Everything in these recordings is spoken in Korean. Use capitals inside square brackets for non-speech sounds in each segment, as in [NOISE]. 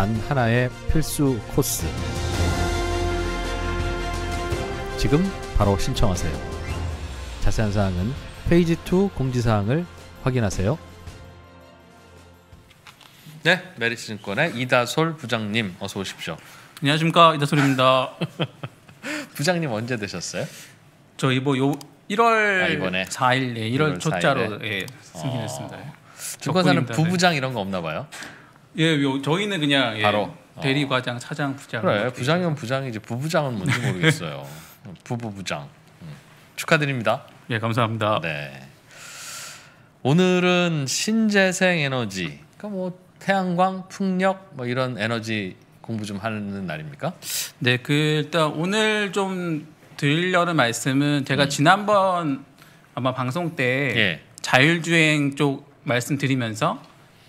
단 하나의 필수 코스. 지금 바로 신청하세요. 자세한 사항은 페이지 2 공지사항을 확인하세요. 네, 메리츠증권의 이다솔 부장님 어서 오십시오. 안녕하십니까 이다솔입니다. [LAUGHS] 부장님 언제 되셨어요? 저희 뭐요 1월 아, 이번에 4일 예, 1월, 1월 초자로 예, 어. 승진했습니다. 어... 증권사는 네. 부부장 이런 거 없나 봐요. 예, 요, 저희는 그냥 예, 바로 대리 어. 과장, 차장, 부장. 그래, 부장이면 부장이지 부부장은 뭔지 모르겠어요. [LAUGHS] 부부부장 음. 축하드립니다. 예, 감사합니다. 네. 오늘은 신재생 에너지, 그러니까 뭐 태양광, 풍력 뭐 이런 에너지 공부 좀 하는 날입니까? 네, 그 일단 오늘 좀 드리려는 말씀은 제가 음. 지난번 아마 방송 때 예. 자율주행 쪽 말씀드리면서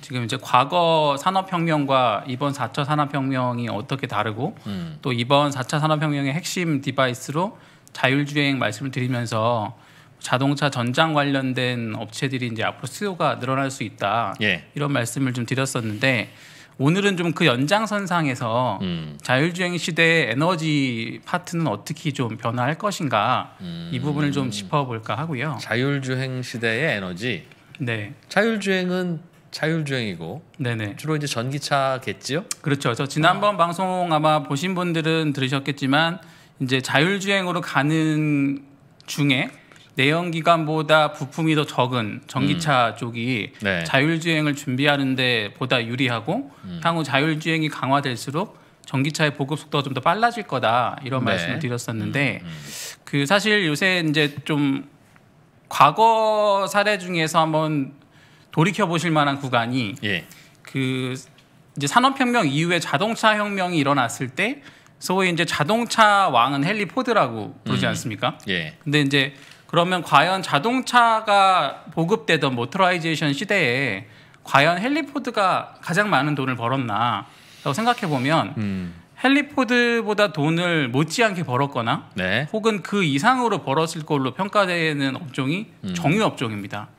지금 이제 과거 산업혁명과 이번 4차 산업혁명이 어떻게 다르고 음. 또 이번 4차 산업혁명의 핵심 디바이스로 자율주행 말씀을 드리면서 자동차 전장 관련된 업체들이 이제 앞으로 수요가 늘어날 수 있다 예. 이런 말씀을 좀 드렸었는데 오늘은 좀 그 연장선상에서 음. 자율주행 시대의 에너지 파트는 어떻게 좀 변화할 것인가 음. 이 부분을 좀 짚어볼까 하고요. 자율주행 시대의 에너지. 네. 자율주행은 자율주행이고 네네. 주로 이제 전기차겠지요? 그렇죠. 저 지난번 어. 방송 아마 보신 분들은 들으셨겠지만 이제 자율주행으로 가는 중에 내연기관보다 부품이 더 적은 전기차 음. 쪽이 네. 자율주행을 준비하는데 보다 유리하고 음. 향후 자율주행이 강화될수록 전기차의 보급 속도가 좀 더 빨라질 거다 이런 네. 말씀을 드렸었는데 음, 음. 그 사실 요새 이제 좀 과거 사례 중에서 한번 돌이켜 보실 만한 구간이 예. 그 이제 산업혁명 이후에 자동차 혁명이 일어났을 때 소위 이제 자동차 왕은 헨리 포드라고 부르지 음. 않습니까? 예. 근데 이제 그러면 과연 자동차가 보급되던 모터라이제이션 시대에 과연 헨리 포드가 가장 많은 돈을 벌었나라고 생각해 보면 음. 헨리 포드보다 돈을 못지않게 벌었거나 네. 혹은 그 이상으로 벌었을 걸로 평가되는 업종이 음. 정유 업종입니다.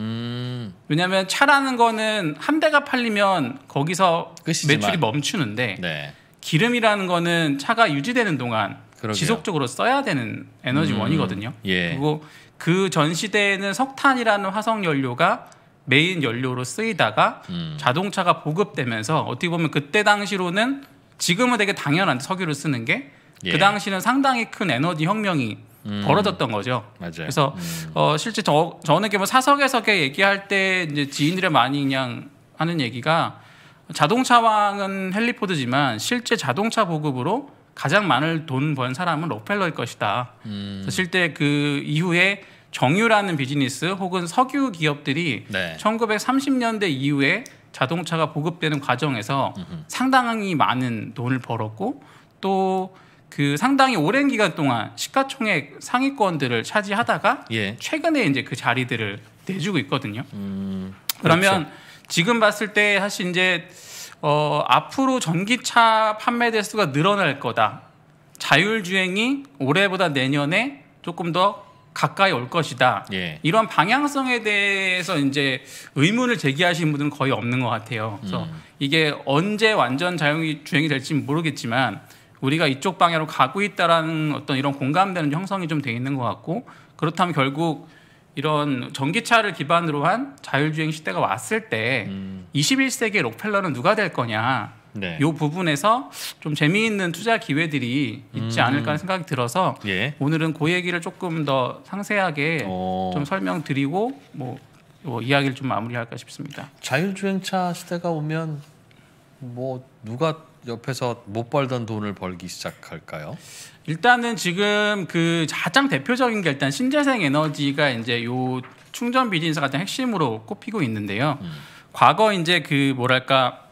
음. 왜냐하면 차라는 거는 한 대가 팔리면 거기서 끝이지만. 매출이 멈추는데 네. 기름이라는 거는 차가 유지되는 동안 그러게요. 지속적으로 써야 되는 에너지원이거든요. 음. 예. 그리고 그 전 시대에는 석탄이라는 화석 연료가 메인 연료로 쓰이다가 음. 자동차가 보급되면서 어떻게 보면 그때 당시로는 지금은 되게 당연한 석유를 쓰는 게그 예. 그 당시는 상당히 큰 에너지 혁명이 음. 벌어졌던 거죠. 맞아요. 그래서 음. 어, 실제 저, 저는 뭐 사석에서 얘기할 때 이제 지인들이 많이 그냥 하는 얘기가 자동차왕은 헨리포드지만 실제 자동차 보급으로 가장 많은 돈 번 사람은 록펠러일 것이다. 음. 실제 그 이후에 정유라는 비즈니스 혹은 석유 기업들이 네. 1930년대 이후에 자동차가 보급되는 과정에서 음흠. 상당히 많은 돈을 벌었고 또그 상당히 오랜 기간 동안 시가총액 상위권들을 차지하다가 예. 최근에 이제 그 자리들을 내주고 있거든요. 음, 그러면 그렇죠. 지금 봤을 때 사실 이제 어, 앞으로 전기차 판매 대수가 늘어날 거다. 자율주행이 올해보다 내년에 조금 더 가까이 올 것이다. 예. 이런 방향성에 대해서 이제 의문을 제기하시는 분들은 거의 없는 것 같아요. 그래서 음. 이게 언제 완전 자율주행이 될지는 모르겠지만 우리가 이쪽 방향으로 가고 있다라는 어떤 이런 공감되는 형성이 좀 돼 있는 것 같고 그렇다면 결국 이런 전기차를 기반으로 한 자율주행 시대가 왔을 때 음. 21세기의 록펠러는 누가 될 거냐 네. 이 부분에서 좀 재미있는 투자 기회들이 있지 음. 않을까 생각이 들어서 예. 오늘은 그 얘기를 조금 더 상세하게 오. 어. 좀 설명드리고 뭐, 뭐 이야기를 좀 마무리할까 싶습니다. 자율주행차 시대가 오면 뭐 누가 옆에서 못 벌던 돈을 벌기 시작할까요? 일단은 지금 그 가장 대표적인 게 일단 신재생 에너지가 이제 요 충전 비즈니스 가장 가 핵심으로 꼽히고 있는데요. 음. 과거 이제 그 뭐랄까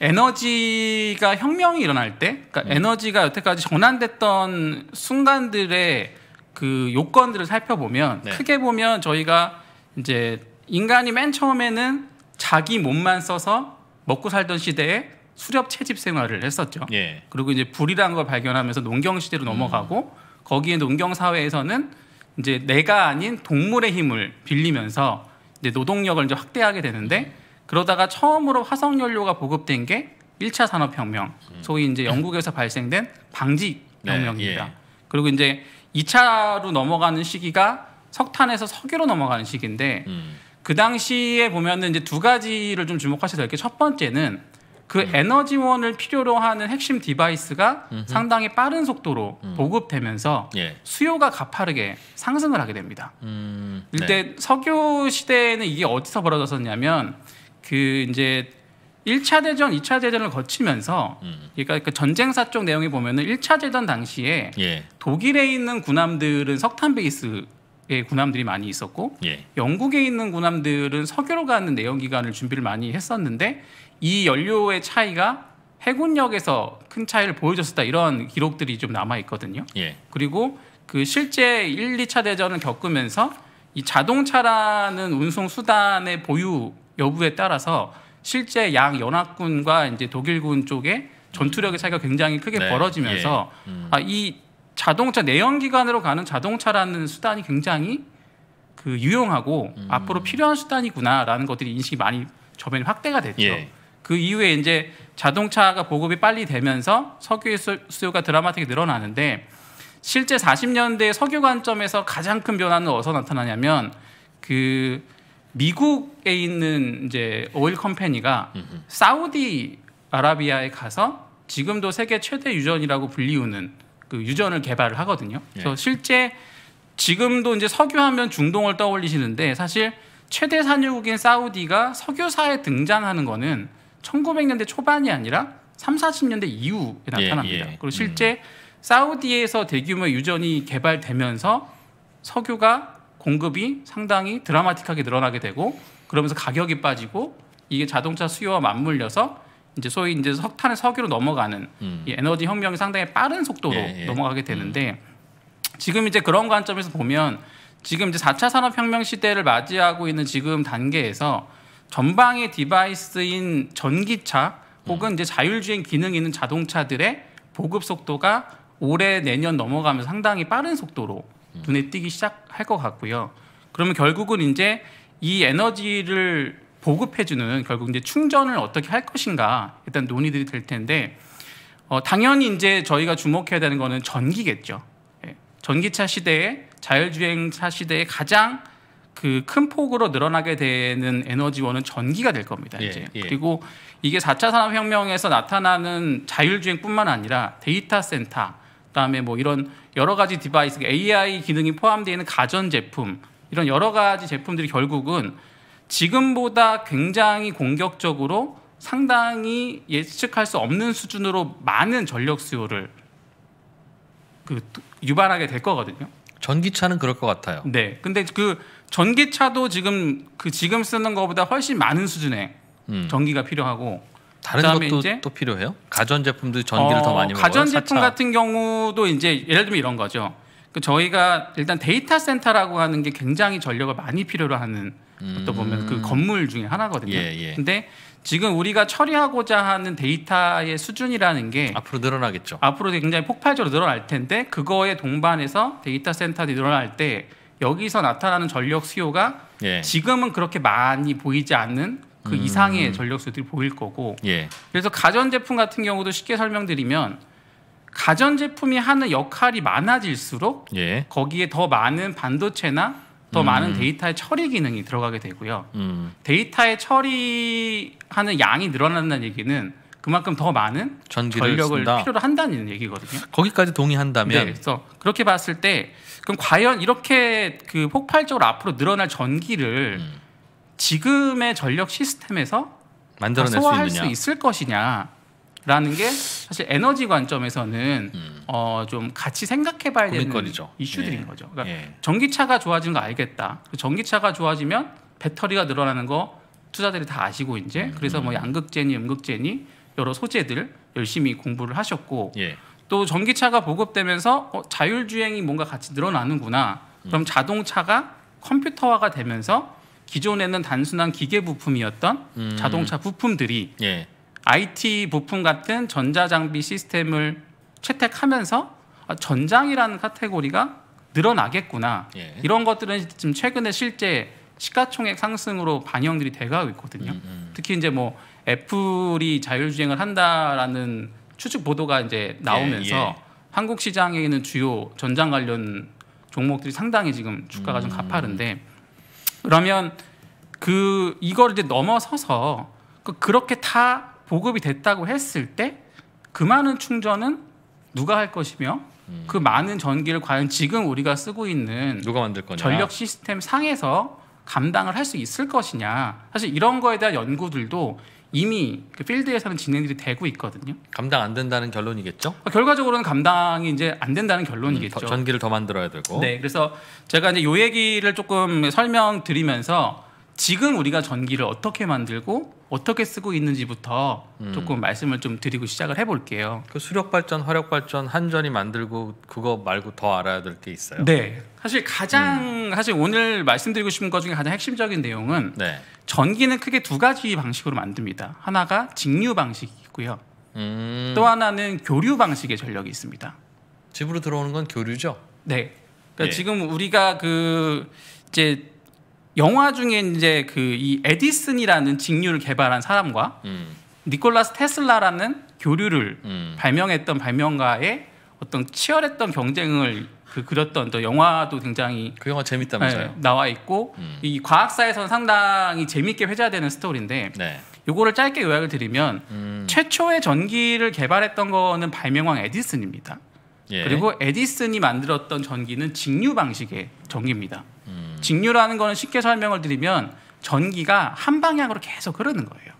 에너지가 혁명이 일어날 때, 그러니까 음. 에너지가 여태까지 전환됐던 순간들의 그 요건들을 살펴보면 네. 크게 보면 저희가 이제 인간이 맨 처음에는 자기 몸만 써서 먹고 살던 시대에 수렵 채집 생활을 했었죠. 예. 그리고 이제 불이라는 걸 발견하면서 농경 시대로 음. 넘어가고 음. 거기에 농경 사회에서는 이제 내가 아닌 동물의 힘을 빌리면서 이제 노동력을 이제 확대하게 되는데 그러다가 처음으로 화석 연료가 보급된 게 1차 산업 혁명. 음. 소위 이제 영국에서 발생된 방지 네, 혁명입니다. 네, 예. 그리고 이제 2차로 넘어가는 시기가 석탄에서 석유로 넘어가는 시기인데 음. 그 당시에 보면은 이제 두 가지를 좀 주목하셔야 될게 첫 번째는 그 음. 에너지원을 필요로 하는 핵심 디바이스가 음흠. 상당히 빠른 속도로 음. 보급되면서 예. 수요가 가파르게 상승을 하게 됩니다. 음, 네. 일단 석유 시대에는 이게 어디서 벌어졌었냐면 그 이제 1차 대전, 2차 대전을 거치면서 음. 그러니까 그 전쟁사 쪽 내용에 보면은 1차 대전 당시에 예. 독일에 있는 군함들은 석탄 베이스 의 군함들이 많이 있었고 예. 영국에 있는 군함들은 석유로 가는 내연기관을 준비를 많이 했었는데 이 연료의 차이가 해군역에서 큰 차이를 보여줬었다 이런 기록들이 좀 남아 있거든요. 예. 그리고 그 실제 1, 2차 대전을 겪으면서 이 자동차라는 운송 수단의 보유 여부에 따라서 실제 양 연합군과 이제 독일군 쪽에 전투력의 차이가 굉장히 크게 네. 예. 벌어지면서 예. 음. 아, 이 자동차 내연기관으로 가는 자동차라는 수단이 굉장히 그 유용하고 음. 앞으로 필요한 수단이구나라는 것들이 인식이 많이 저변이 확대가 됐죠. 예. 그 이후에 이제 자동차가 보급이 빨리 되면서 석유의 수요가 드라마틱히 늘어나는데 실제 40년대 석유 관점에서 가장 큰 변화는 어디서 나타나냐면 그 미국에 있는 이제 오일 컴퍼니가 사우디 아라비아에 가서 지금도 세계 최대 유전이라고 불리우는 그 유전을 개발을 하거든요. 예. 그래서 실제 지금도 이제 석유하면 중동을 떠올리시는데 사실 최대 산유국인 사우디가 석유사에 등장하는 거는 1900년대 초반이 아니라 3, 40년대 이후에 나타납니다. 예, 예. 그리고 음. 실제 음. 사우디에서 대규모 유전이 개발되면서 석유가 공급이 상당히 드라마틱하게 늘어나게 되고 그러면서 가격이 빠지고 이게 자동차 수요와 맞물려서 이제 소위 이제 석탄의 석유로 넘어가는 음. 이 에너지 혁명이 상당히 빠른 속도로 예, 예, 넘어가게 되는데 음. 지금 이제 그런 관점에서 보면 지금 이제 4차 산업혁명 시대를 맞이하고 있는 지금 단계에서 전방의 디바이스인 전기차 혹은 음. 이제 자율주행 기능 있는 자동차들의 보급 속도가 올해 내년 넘어가면 상당히 빠른 속도로 음. 눈에 띄기 시작할 것 같고요. 그러면 결국은 이제 이 에너지를 보급해주는 결국 이제 충전을 어떻게 할 것인가 일단 논의들이 될 텐데 어, 당연히 이제 저희가 주목해야 되는 거는 전기겠죠. 예. 전기차 시대에 자율주행차 시대에 가장 그큰 폭으로 늘어나게 되는 에너지원은 전기가 될 겁니다. 예, 이제 예. 그리고 이게 4차 산업혁명에서 나타나는 자율주행뿐만 아니라 데이터 센터, 그다음에 뭐 이런 여러 가지 디바이스, AI 기능이 포함되어 있는 가전 제품 이런 여러 가지 제품들이 결국은 지금보다 굉장히 공격적으로 상당히 예측할 수 없는 수준으로 많은 전력 수요를 그 유발하게 될 거거든요. 전기차는 그럴 것 같아요. 네, 근데 그 전기차도 지금 그 지금 쓰는 것보다 훨씬 많은 수준의 음. 전기가 필요하고 다른 것도 이제 또 필요해요? 가전 제품도 전기를 어, 더 많이 가전 제품 같은 경우도 이제 예를 들면 이런 거죠. 그 저희가 일단 데이터 센터라고 하는 게 굉장히 전력을 많이 필요로 하는 음. 또 보면 그 음. 건물 중에 하나거든요. 예, 예. 근데 지금 우리가 처리하고자 하는 데이터의 수준이라는 게 앞으로 늘어나겠죠. 앞으로 굉장히 폭발적으로 늘어날 텐데 그거에 동반해서 데이터 센터들이 늘어날 때 여기서 나타나는 전력 수요가 예. 지금은 그렇게 많이 보이지 않는 그 음. 이상의 전력 수들이 요 보일 거고 예. 그래서 가전 제품 같은 경우도 쉽게 설명드리면 가전 제품이 하는 역할이 많아질수록 예. 거기에 더 많은 반도체나 더 음. 많은 데이터의 처리 기능이 들어가게 되고요. 음. 데이터의 처리하는 양이 늘어난다는 얘기는 그만큼 더 많은 전력을 쓴다. 필요로 한다는 얘기거든요. 거기까지 동의한다면. 네, 그래서 그렇게 봤을 때 그럼 과연 이렇게 그 폭발적으로 앞으로 늘어날 전기를 음. 지금의 전력 시스템에서 만들어낼 소화할 수, 수, 있을 것이냐라는 게 사실 에너지 관점에서는 음. 어, 좀 같이 생각해봐야 되는 거리죠. 이슈들인 예. 거죠. 그러니까 예. 전기차가 좋아지는 거 알겠다. 그 전기차가 좋아지면 배터리가 늘어나는 거 투자들이 다 아시고 이제 음. 그래서 뭐 양극재니 음극재니 여러 소재들 열심히 공부를 하셨고 예. 또 전기차가 보급되면서 어, 자율주행이 뭔가 같이 늘어나는구나. 그럼 음. 자동차가 컴퓨터화가 되면서 기존에는 단순한 기계 부품이었던 음. 자동차 부품들이 예. IT 부품 같은 전자장비 시스템을 채택하면서 아, 전장이라는 카테고리가 늘어나겠구나. 예. 이런 것들은 지금 최근에 실제 시가총액 상승으로 반영들이 돼가고 있거든요. 음, 음. 특히 이제 뭐 애플이 자율주행을 한다라는 추측 보도가 이제 나오면서 예, 예. 한국 시장에 있는 주요 전장 관련 종목들이 상당히 지금 주가가 음. 좀 가파른데 그러면 그 이걸 이제 넘어서서 그 그렇게 다 보급이 됐다고 했을 때 그 많은 충전은 누가 할 것이며 음. 그 많은 전기를 과연 지금 우리가 쓰고 있는 누가 만들 거냐 전력 시스템 상에서 감당을 할 수 있을 것이냐 사실 이런 거에 대한 연구들도 이미 그 필드에서는 진행들이 되고 있거든요. 감당 안 된다는 결론이겠죠? 아, 결과적으로는 감당이 이제 안 된다는 음, 결론이겠죠. 음, 더, 전기를 더 만들어야 되고. 네, 그래서 제가 이제 요 얘기를 조금 설명드리면서 지금 우리가 전기를 어떻게 만들고 어떻게 쓰고 있는지부터 음. 조금 말씀을 좀 드리고 시작을 해볼게요. 그 수력 발전, 화력 발전, 한전이 만들고 그거 말고 더 알아야 될 게 있어요. 네, 사실 가장 음. 사실 오늘 말씀드리고 싶은 것 중에 가장 핵심적인 내용은 네. 전기는 크게 두 가지 방식으로 만듭니다. 하나가 직류 방식이고요. 음. 또 하나는 교류 방식의 전력이 있습니다. 집으로 들어오는 건 교류죠. 네. 그러니까 예. 지금 우리가 그 이제 영화 중에 이제 그 이 에디슨이라는 직류를 개발한 사람과 음. 니콜라스 테슬라라는 교류를 음. 발명했던 발명가의 어떤 치열했던 경쟁을 그 그렸던 또 영화도 굉장히 그 영화 재밌다면서요? 네, 나와 있고 음. 이 과학사에서는 상당히 재밌게 회자되는 스토리인데 네. 요거를 짧게 요약을 드리면 음. 최초의 전기를 개발했던 거는 발명왕 에디슨입니다. 예. 그리고 에디슨이 만들었던 전기는 직류 방식의 전기입니다. 음. 직류라는 거는 쉽게 설명을 드리면 전기가 한 방향으로 계속 흐르는 거예요.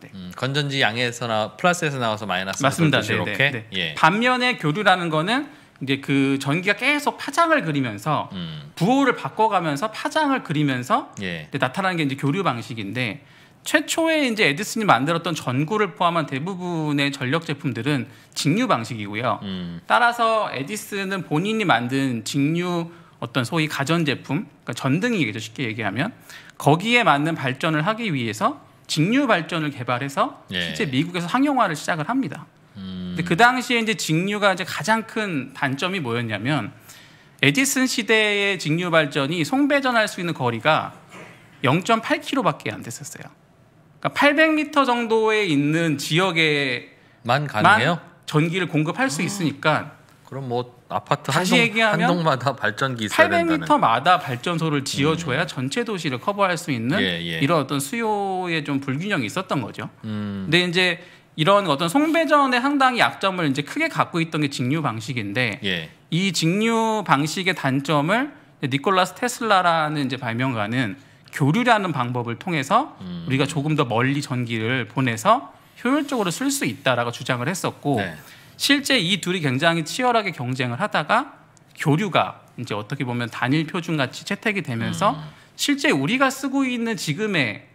네. 음, 건전지 양에서나 플러스에서 나와서 마이너스 맞습니다. 네, 네, 이렇게 네. 예. 반면에 교류라는 거는 이제 그 전기가 계속 파장을 그리면서 음. 부호를 바꿔가면서 파장을 그리면서 예. 나타나는 게 이제 교류 방식인데 최초에 이제 에디슨이 만들었던 전구를 포함한 대부분의 전력 제품들은 직류 방식이고요. 음. 따라서 에디슨은 본인이 만든 직류 어떤 소위 가전제품, 그러니까 전등이겠죠, 쉽게 얘기하면. 거기에 맞는 발전을 하기 위해서 직류 발전을 개발해서 예. 실제 미국에서 상용화를 시작을 합니다. 음. 근데 그 당시에 이제 직류가 이제 가장 큰 단점이 뭐였냐면 에디슨 시대의 직류 발전이 송배전할 수 있는 거리가 0.8km밖에 안 됐었어요. 그러니까 800m 정도에 있는 지역에만 가능해요? 전기를 공급할 수 아. 있으니까. 어. 그럼 뭐 아파트 다시 한 동, 한 동마다 발전기 있어야 800m마다 발전소를 지어줘야 음. 전체 도시를 커버할 수 있는 예, 예. 이런 어떤 수요에좀 불균형이 있었던 거죠. 음. 근데 이제 이런 어떤 송배전의 상당히 약점을 이제 크게 갖고 있던 게 직류 방식인데 예. 이 직류 방식의 단점을 니콜라스 테슬라라는 이제 발명가는 교류라는 방법을 통해서 음. 우리가 조금 더 멀리 전기를 보내서 효율적으로 쓸 수 있다라고 주장을 했었고. 네. 실제 이 둘이 굉장히 치열하게 경쟁을 하다가 교류가 이제 어떻게 보면 단일 표준 같이 채택이 되면서 음. 실제 우리가 쓰고 있는 지금의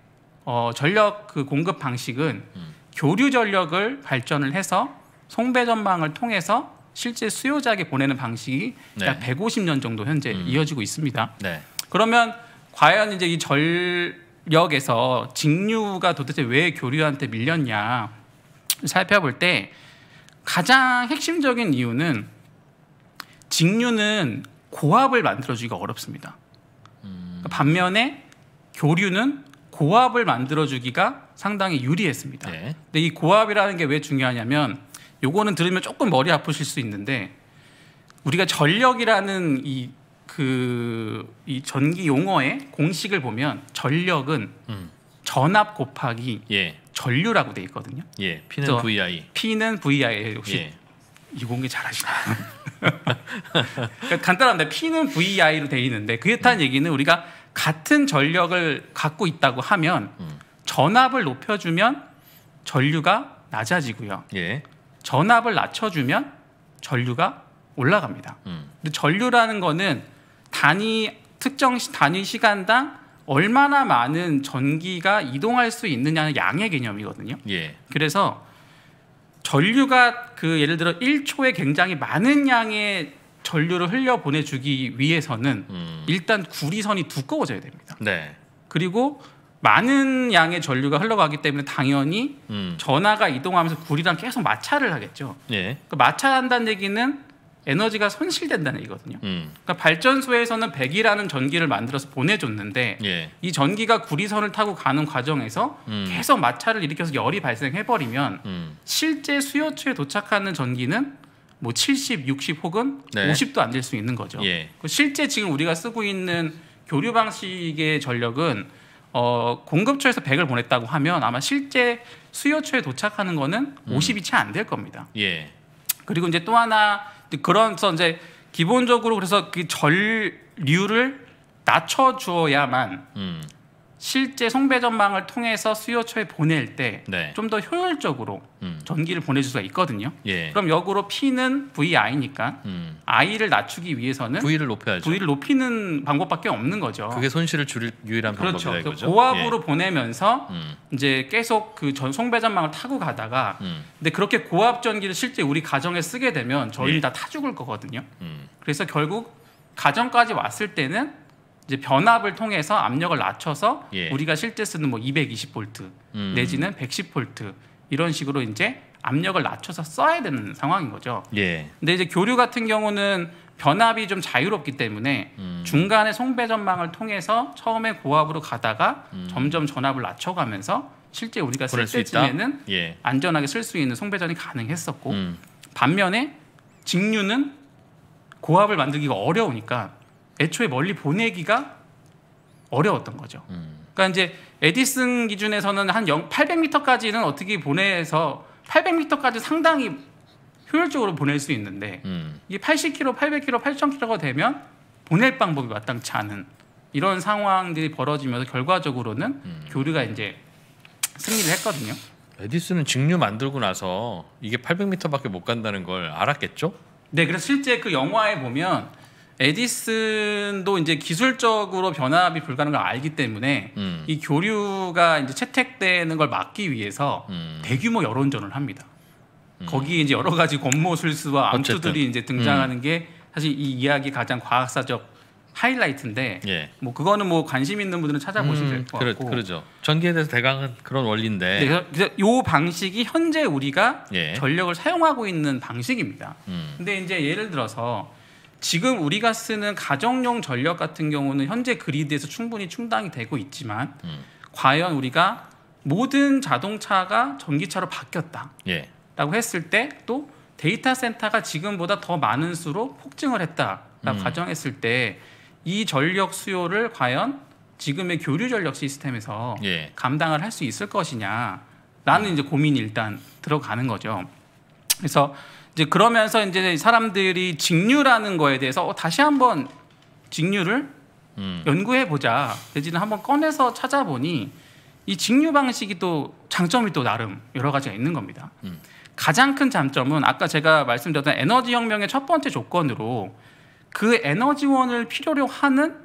어, 전력 그 공급 방식은 음. 교류 전력을 발전을 해서 송배 전망을 통해서 실제 수요자에게 보내는 방식이 네. 약 150년 정도 현재 음. 이어지고 있습니다. 네. 그러면 과연 이제 이 전력에서 직류가 도대체 왜 교류한테 밀렸냐 살펴볼 때 가장 핵심적인 이유는 직류는 고압을 만들어주기가 어렵습니다. 그러니까 반면에 교류는 고압을 만들어주기가 상당히 유리했습니다. 네. 근데 이 고압이라는 게 왜 중요하냐면 요거는 들으면 조금 머리 아프실 수 있는데 우리가 전력이라는 이 그 이 전기 용어의 공식을 보면 전력은 음. 전압 곱하기 예. 전류라고 돼 있거든요. 예. P는 VI. P는 VI. 혹시 예. 이공계 잘하시나? 그러니까 간단한데다 P는 VI로 돼 있는데 그에 탄 음. 얘기는 우리가 같은 전력을 갖고 있다고 하면 음. 전압을 높여주면 전류가 낮아지고요. 예. 전압을 낮춰주면 전류가 올라갑니다. 음. 근데 전류라는 거는 단위 특정 단위 시간당 얼마나 많은 전기가 이동할 수 있느냐는 양의 개념이거든요. 예. 그래서 전류가 그 예를 들어 1초에 굉장히 많은 양의 전류를 흘려 보내주기 위해서는 음. 일단 구리선이 두꺼워져야 됩니다. 네. 그리고 많은 양의 전류가 흘러가기 때문에 당연히 음. 전화가 이동하면서 구리랑 계속 마찰을 하겠죠. 예. 그 마찰한다는 얘기는 에너지가 손실된다는 얘기거든요. 음. 그러니까 발전소에서는 100이라는 전기를 만들어서 보내줬는데 예. 이 전기가 구리선을 타고 가는 과정에서 음. 계속 마찰을 일으켜서 열이 발생해버리면 음. 실제 수요처에 도착하는 전기는 뭐 70, 60 혹은 네. 50도 안 될 수 있는 거죠. 예. 그 실제 지금 우리가 쓰고 있는 교류 방식의 전력은 어, 공급처에서 100을 보냈다고 하면 아마 실제 수요처에 도착하는 거는 50이 음. 채안 될 겁니다. 예. 그리고 이제 또 하나 그런서 이제 기본적으로 그래서 그 전류를 낮춰 주어야만 음. 실제 송배 전망을 통해서 수요처에 보낼 때 좀더 네. 효율적으로 음. 전기를 보내줄 수가 있거든요. 예. 그럼 역으로 P는 VI니까 음. I를 낮추기 위해서는 V를 높여야죠. V를 높이는 방법밖에 없는 거죠. 그게 손실을 줄일 유일한 그렇죠. 방법이죠. 그렇죠. 고압으로 예. 보내면서 음. 이제 계속 그전 송배 전망을 타고 가다가 음. 근데 그렇게 고압 전기를 실제 우리 가정에 쓰게 되면 저희는 예. 다타 죽을 거거든요. 음. 그래서 결국 가정까지 왔을 때는 이제 변압을 통해서 압력을 낮춰서 예. 우리가 실제 쓰는 뭐 220볼트 음. 내지는 110볼트 이런 식으로 이제 압력을 낮춰서 써야 되는 상황인 거죠. 예. 근데 이제 교류 같은 경우는 변압이 좀 자유롭기 때문에 음. 중간에 송배 전망을 통해서 처음에 고압으로 가다가 음. 점점 전압을 낮춰가면서 실제 우리가 쓸 때쯤에는 예. 안전하게 쓸 수 있는 송배전이 가능했었고 음. 반면에 직류는 고압을 만들기가 어려우니까 애초에 멀리 보내기가 어려웠던 거죠. 음. 그러니까 이제 에디슨 기준에서는 한 0, 800m까지는 어떻게 보내서 800m까지 상당히 효율적으로 보낼 수 있는데 음. 이게 80km, 800km, 8,000km가 되면 보낼 방법이 마땅치 않은 이런 상황들이 벌어지면서 결과적으로는 음. 교류가 이제 승리를 했거든요. 에디슨은 직류 만들고 나서 이게 800m밖에 못 간다는 걸 알았겠죠? 네, 그래서 실제 그 영화에 보면 에디슨도 이제 기술적으로 변압이 불가능한 걸 알기 때문에 음. 이 교류가 이제 채택되는 걸 막기 위해서 음. 대규모 여론전을 합니다. 음. 거기에 이제 여러 가지 권모술수와 암투들이 이제 등장하는 음. 게 사실 이 이야기 가장 과학사적 하이라이트인데 예. 뭐 그거는 뭐 관심 있는 분들은 찾아보시면 음, 될것 같고 그러, 죠 전기에 대해서 대강은 그런 원리인데 네, 그래서 요 방식이 현재 우리가 예. 전력을 사용하고 있는 방식입니다. 음. 근데 이제 예를 들어서 지금 우리가 쓰는 가정용 전력 같은 경우는 현재 그리드에서 충분히 충당이 되고 있지만 음. 과연 우리가 모든 자동차가 전기차로 바뀌었다라고 예. 했을 때 또 데이터 센터가 지금보다 더 많은 수로 폭증을 했다라고 음. 가정했을 때 이 전력 수요를 과연 지금의 교류 전력 시스템에서 예. 감당을 할 수 있을 것이냐라는 음. 이제 고민이 일단 들어가는 거죠. 그래서 이제 그러면서 이제 사람들이 직류라는 거에 대해서 어, 다시 한번 직류를 음. 연구해 보자. 대지는 한번 꺼내서 찾아보니 이 직류 방식이 또 장점이 또 나름 여러 가지가 있는 겁니다. 음. 가장 큰 장점은 아까 제가 말씀드렸던 에너지 혁명의 첫 번째 조건으로 그 에너지원을 필요로 하는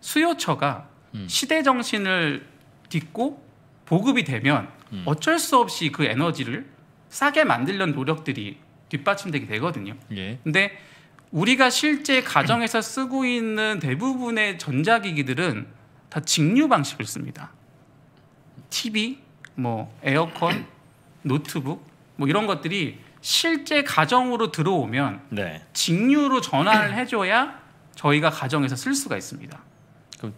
수요처가 음. 시대 정신을 딛고 보급이 되면 음. 어쩔 수 없이 그 에너지를 싸게 만들려는 노력들이 뒷받침되게 되거든요. 예. 근데 우리가 실제 가정에서 쓰고 있는 대부분의 전자기기들은 다 직류 방식을 씁니다. TV, 뭐 에어컨, 노트북, 뭐 이런 것들이 실제 가정으로 들어오면 네. 직류로 전환을 해줘야 저희가 가정에서 쓸 수가 있습니다. 그럼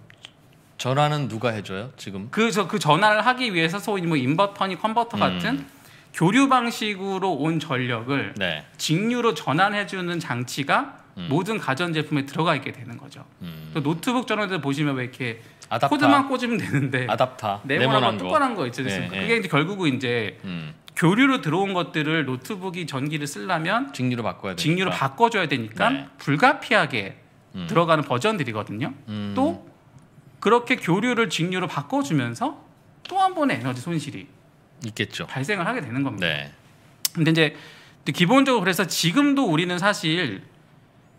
전화는 누가 해줘요? 지금? 그래그 전화를 하기 위해서 소위 뭐 인버터니 컨버터 음. 같은 교류 방식으로 온 전력을 네. 직류로 전환해주는 장치가 음. 모든 가전 제품에 들어가 있게 되는 거죠. 음. 노트북 전원들 보시면 왜 이렇게 아답타. 코드만 꽂으면 되는데 아답타 네모난 뚜 똑바한 거있죠아요 네, 네, 그게 네. 이제 결국은 이제 음. 교류로 들어온 것들을 노트북이 전기를 쓰려면 직류로 바꿔야 되니까. 직류로 바꿔줘야 되니까 네. 불가피하게 음. 들어가는 버전들이거든요. 음. 또 그렇게 교류를 직류로 바꿔주면서 또 한 번의 에너지 손실이 있겠죠. 발생을 하게 되는 겁니다. 네. 근데 이제 기본적으로 그래서 지금도 우리는 사실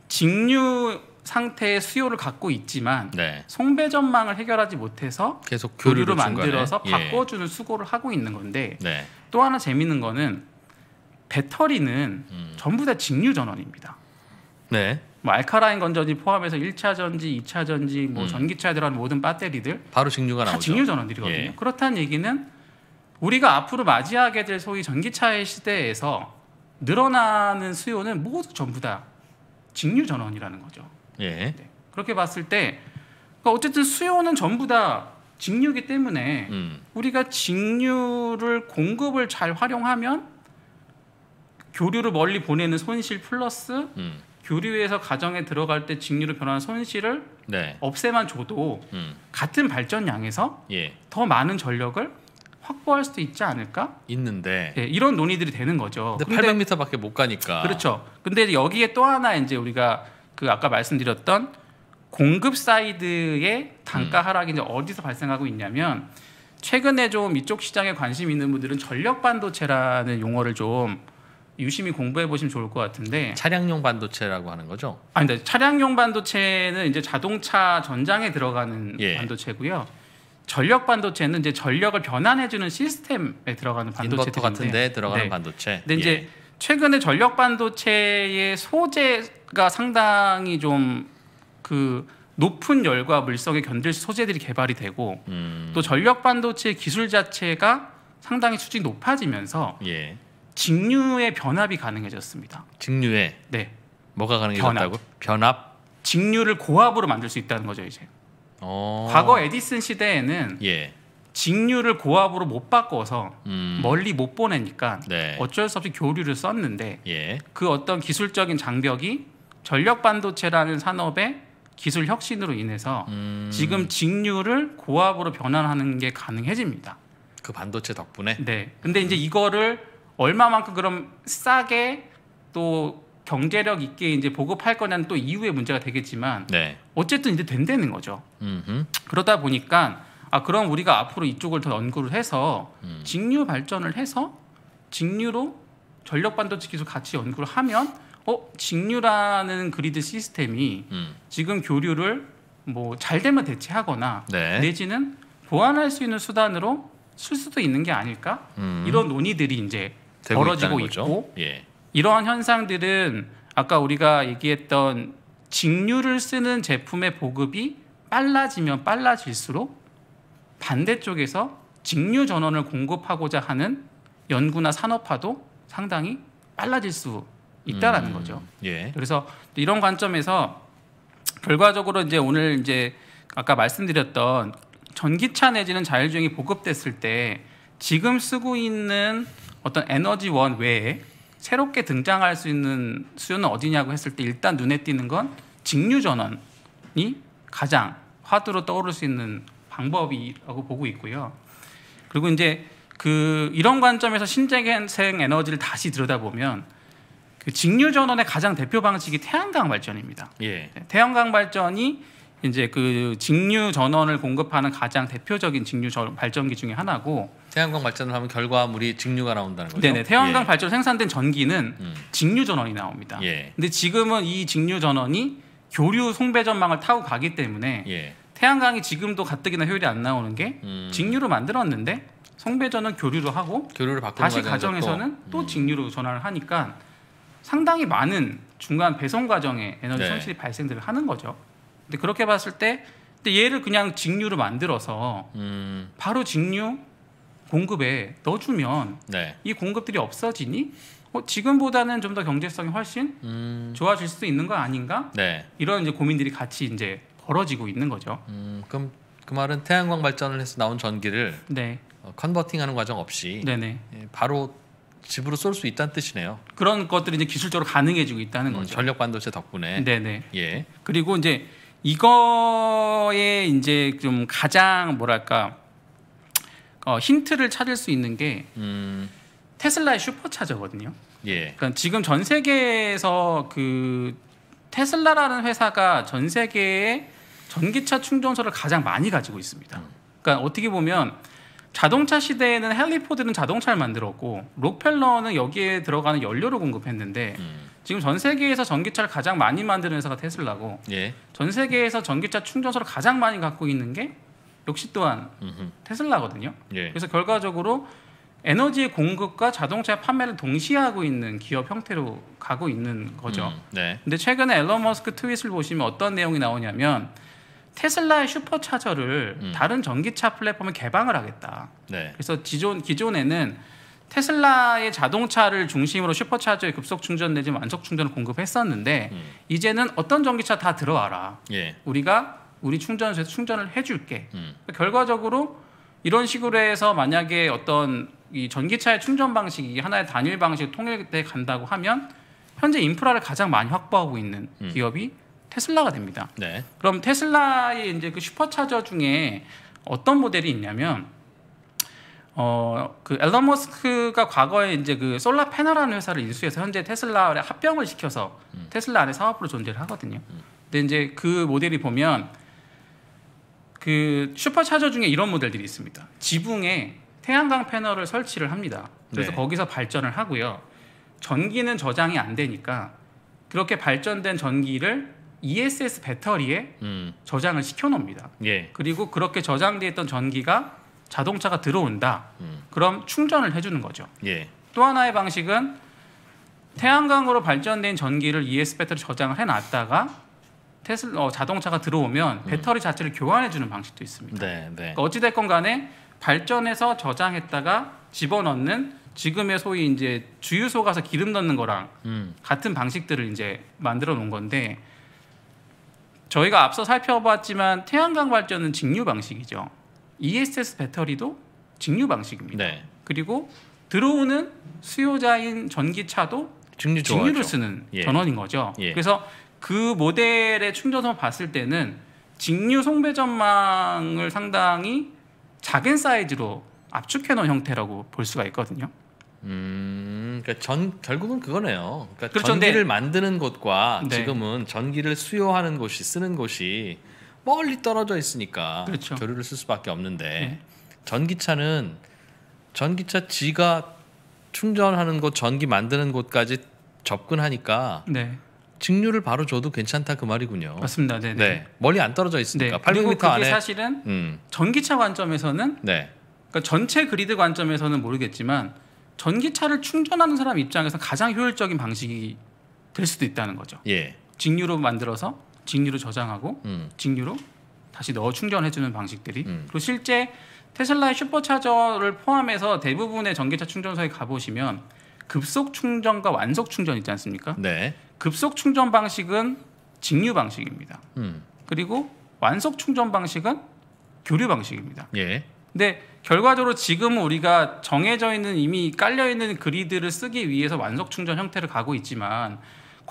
직류 상태의 수요를 갖고 있지만 네. 송배 전망을 해결하지 못해서 계속 교류로 만들어서 예. 바꿔주는 수고를 하고 있는 건데 네. 또 하나 재밌는 거는 배터리는 음. 전부 다 직류 전원입니다. 네. 뭐 알카라인 건전지 포함해서 1차 전지, 2차 전지, 뭐 음. 전기차에 들어간 모든 배터리들 바로 직류가 나오죠. 다 직류 전원들이거든요. 예. 그렇다는 얘기는 우리가 앞으로 맞이하게 될 소위 전기차의 시대에서 늘어나는 수요는 모두 전부 다 직류 전원이라는 거죠. 예. 네. 그렇게 봤을 때 그러니까 어쨌든 수요는 전부 다 직류기 이 때문에 음. 우리가 직류를 공급을 잘 활용하면 교류를 멀리 보내는 손실 플러스 음. 교류에서 가정에 들어갈 때 직류로 변하는 손실을 네. 없애만 줘도 음. 같은 발전량에서 예. 더 많은 전력을 확보할 수도 있지 않을까? 있는데 예, 이런 논의들이 되는 거죠. 근데, 800m밖에 못 가니까. 그렇죠. 근데 여기에 또 하나 이제 우리가 그 아까 말씀드렸던 공급 사이드의 단가 음. 하락이 이제 어디서 발생하고 있냐면 최근에 좀 이쪽 시장에 관심 있는 분들은 전력 반도체라는 용어를 좀 유심히 공부해 보시면 좋을 것 같은데 차량용 반도체라고 하는 거죠? 아니, 근데 차량용 반도체는 이제 자동차 전장에 들어가는 예. 반도체고요. 전력 반도체는 이제 전력을 변환해주는 시스템에 들어가는 반도체 인버터 같은데 들어가는 네. 반도체. 근데 예. 이제 최근에 전력 반도체의 소재가 상당히 좀 그 높은 열과 물성에 견딜 소재들이 개발이 되고 음. 또 전력 반도체 기술 자체가 상당히 수준이 높아지면서 예. 직류의 변압이 가능해졌습니다. 직류의 네 뭐가 가능해졌다고? 변압. 변압. 직류를 고압으로 만들 수 있다는 거죠 이제. 어. 과거 에디슨 시대에는 예. 직류를 고압으로 못 바꿔서 음. 멀리 못 보내니까 네. 어쩔 수 없이 교류를 썼는데 예. 그 어떤 기술적인 장벽이 전력 반도체라는 산업의 기술 혁신으로 인해서 음. 지금 직류를 고압으로 변환하는 게 가능해집니다. 그 반도체 덕분에. 네. 근데 이제 음. 이거를 얼마만큼 그럼 싸게 또 경제력 있게 이제 보급할 거냐는 또 이후의 문제가 되겠지만 네. 어쨌든 이제 된다는 거죠. 음흠. 그러다 보니까 아 그럼 우리가 앞으로 이쪽을 더 연구를 해서 음. 직류 발전을 해서 직류로 전력 반도체 기술 같이 연구를 하면 어 직류라는 그리드 시스템이 음. 지금 교류를 뭐 잘 되면 대체하거나 네. 내지는 보완할 수 있는 수단으로 쓸 수도 있는 게 아닐까 음. 이런 논의들이 이제 벌어지고 있고 예. 이러한 현상들은 아까 우리가 얘기했던 직류를 쓰는 제품의 보급이 빨라지면 빨라질수록 반대쪽에서 직류 전원을 공급하고자 하는 연구나 산업화도 상당히 빨라질 수 있다라는 음, 거죠. 예. 그래서 이런 관점에서 결과적으로 이제 오늘 이제 아까 말씀드렸던 전기차 내지는 자율주행이 보급됐을 때 지금 쓰고 있는 어떤 에너지원 외에 새롭게 등장할 수 있는 수요는 어디냐고 했을 때 일단 눈에 띄는 건 직류 전원이 가장 화두로 떠오를 수 있는 방법이라고 보고 있고요. 그리고 이제 그 이런 관점에서 신재생 에너지를 다시 들여다보면 그 직류 전원의 가장 대표 방식이 태양광 발전입니다. 예. 네, 태양광 발전이 이제 그 직류 전원을 공급하는 가장 대표적인 직류 발전기 중의 하나고 태양광 발전을 하면 결과물이 직류가 나온다는 거죠. 네네. 태양광 예. 발전 생산된 전기는 음. 직류 전원이 나옵니다. 예. 근데 지금은 이 직류 전원이 교류 송배전망을 타고 가기 때문에 예. 태양광이 지금도 가뜩이나 효율이 안 나오는 게 음. 직류로 만들었는데 송배전은 교류로 하고 교류를 다시 가정에서는 또. 음. 직류로 전환을 하니까 상당히 많은 중간 배송 과정에 에너지 네. 손실이 발생들을 하는 거죠. 근데 그렇게 봤을 때 근데 얘를 그냥 직류로 만들어서 음. 바로 직류 공급에 넣어주면 네. 이 공급들이 없어지니 어, 지금보다는 좀 더 경제성이 훨씬 음. 좋아질 수도 있는 거 아닌가? 네. 이런 이제 고민들이 같이 이제 벌어지고 있는 거죠. 음, 그럼 그 말은 태양광 발전을 해서 나온 전기를 네. 어, 컨버팅하는 과정 없이 네네. 예, 바로 집으로 쏠 수 있다는 뜻이네요. 그런 것들이 이제 기술적으로 가능해지고 있다는 음, 거죠. 전력 반도체 덕분에. 네네. 예. 그리고 이제 이거에 이제 좀 가장 뭐랄까 어, 힌트를 찾을 수 있는 게 음. 테슬라의 슈퍼차저거든요. 예. 그러니까 지금 전 세계에서 그 테슬라라는 회사가 전 세계에 전기차 충전소를 가장 많이 가지고 있습니다. 음. 그러니까 어떻게 보면 자동차 시대에는 헨리포드는 자동차를 만들었고 록펠러는 여기에 들어가는 연료를 공급했는데 음. 지금 전 세계에서 전기차를 가장 많이 만드는 회사가 테슬라고 예. 전 세계에서 전기차 충전소를 가장 많이 갖고 있는 게 역시 또한 테슬라거든요. 예. 그래서 결과적으로 에너지 공급과 자동차 판매를 동시에 하고 있는 기업 형태로 가고 있는 거죠. 음, 네. 근데 최근에 앨런 머스크 트윗을 보시면 어떤 내용이 나오냐면 테슬라의 슈퍼차저를 음. 다른 전기차 플랫폼에 개방을 하겠다. 네. 그래서 기존 기존에는 테슬라의 자동차를 중심으로 슈퍼차저에 급속 충전 내지 완속 충전을 공급했었는데 음. 이제는 어떤 전기차 다 들어와라. 예. 우리가 우리 충전소에서 충전을 해줄게. 음. 그러니까 결과적으로 이런 식으로 해서 만약에 어떤 이 전기차의 충전 방식이 하나의 단일 방식 통일돼 간다고 하면 현재 인프라를 가장 많이 확보하고 있는 음. 기업이 테슬라가 됩니다. 네. 그럼 테슬라의 이제 그 슈퍼차저 중에 어떤 모델이 있냐면 어, 그 앨런 머스크가 과거에 이제 그 솔라 페나라는 회사를 인수해서 현재 테슬라에 합병을 시켜서 음. 테슬라 안에 사업으로 존재를 하거든요. 음. 근데 이제 그 모델이 보면 그 슈퍼차저 중에 이런 모델들이 있습니다. 지붕에 태양광 패널을 설치를 합니다. 그래서 네. 거기서 발전을 하고요. 전기는 저장이 안 되니까 그렇게 발전된 전기를 ESS 배터리에 음. 저장을 시켜 놓습니다. 예. 그리고 그렇게 저장되어 있던 전기가 자동차가 들어온다. 음. 그럼 충전을 해주는 거죠. 예. 또 하나의 방식은 태양광으로 발전된 전기를 ES 배터리 저장을 해놨다가 테슬 어, 자동차가 들어오면 음. 배터리 음. 자체를 교환해주는 방식도 있습니다. 네, 네. 그러니까 어찌됐건 간에 발전해서 저장했다가 집어넣는 지금의 소위 이제 주유소 가서 기름 넣는 거랑 음. 같은 방식들을 이제 만들어 놓은 건데 저희가 앞서 살펴봤지만 태양광 발전은 직류 방식이죠. ESS 배터리도 직류 방식입니다. 네. 그리고 들어오는 수요자인 전기차도 직류 를 쓰는 예. 전원인 거죠. 예. 그래서 그 모델의 충전선 봤을 때는 직류 송배전망을 상당히 작은 사이즈로 압축해 놓은 형태라고 볼 수가 있거든요. 음, 그러니까 전 결국은 그거네요. 그러니까 그렇죠, 전기를 네. 만드는 곳과 네. 지금은 전기를 수요하는 곳이 쓰는 곳이 멀리 떨어져 있으니까 그렇죠. 교류를 쓸 수밖에 없는데 네. 전기차는 전기차 지가 충전하는 곳 전기 만드는 곳까지 접근하니까 네. 직류를 바로 줘도 괜찮다 그 말이군요. 맞습니다. 네네. 네. 네 멀리 안 떨어져 있으니까 네. 800m 그게 안에 사실은 음. 전기차 관점에서는 네. 그러니까 전체 그리드 관점에서는 모르겠지만 전기차를 충전하는 사람 입장에서 가장 효율적인 방식이 될 수도 있다는 거죠. 예. 직류로 만들어서 직류로 저장하고 음. 직류로 다시 넣어 충전해주는 방식들이 음. 그리고 실제 테슬라의 슈퍼차저를 포함해서 대부분의 전기차 충전소에 가보시면 급속 충전과 완속 충전 있지 않습니까? 네. 급속 충전 방식은 직류 방식입니다. 음. 그리고 완속 충전 방식은 교류 방식입니다. 예. 근데 결과적으로 지금 우리가 정해져 있는 이미 깔려 있는 그리드를 쓰기 위해서 완속 충전 형태를 가고 있지만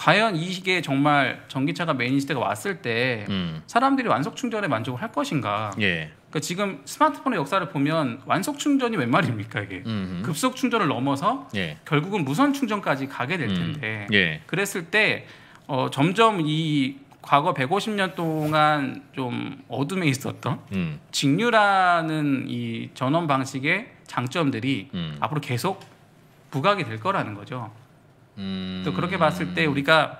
과연 이 시기에 정말 전기차가 메인 시대가 왔을 때 음. 사람들이 완속 충전에 만족을 할 것인가? 예. 그러니까 지금 스마트폰의 역사를 보면 완속 충전이 웬 말입니까 이게? 음흠. 급속 충전을 넘어서 예. 결국은 무선 충전까지 가게 될 음. 텐데 음. 예. 그랬을 때 어, 점점 이 과거 150년 동안 좀 어둠에 있었던 음. 직류라는 이 전원 방식의 장점들이 음. 앞으로 계속 부각이 될 거라는 거죠. 음. 또 그렇게 봤을 때 우리가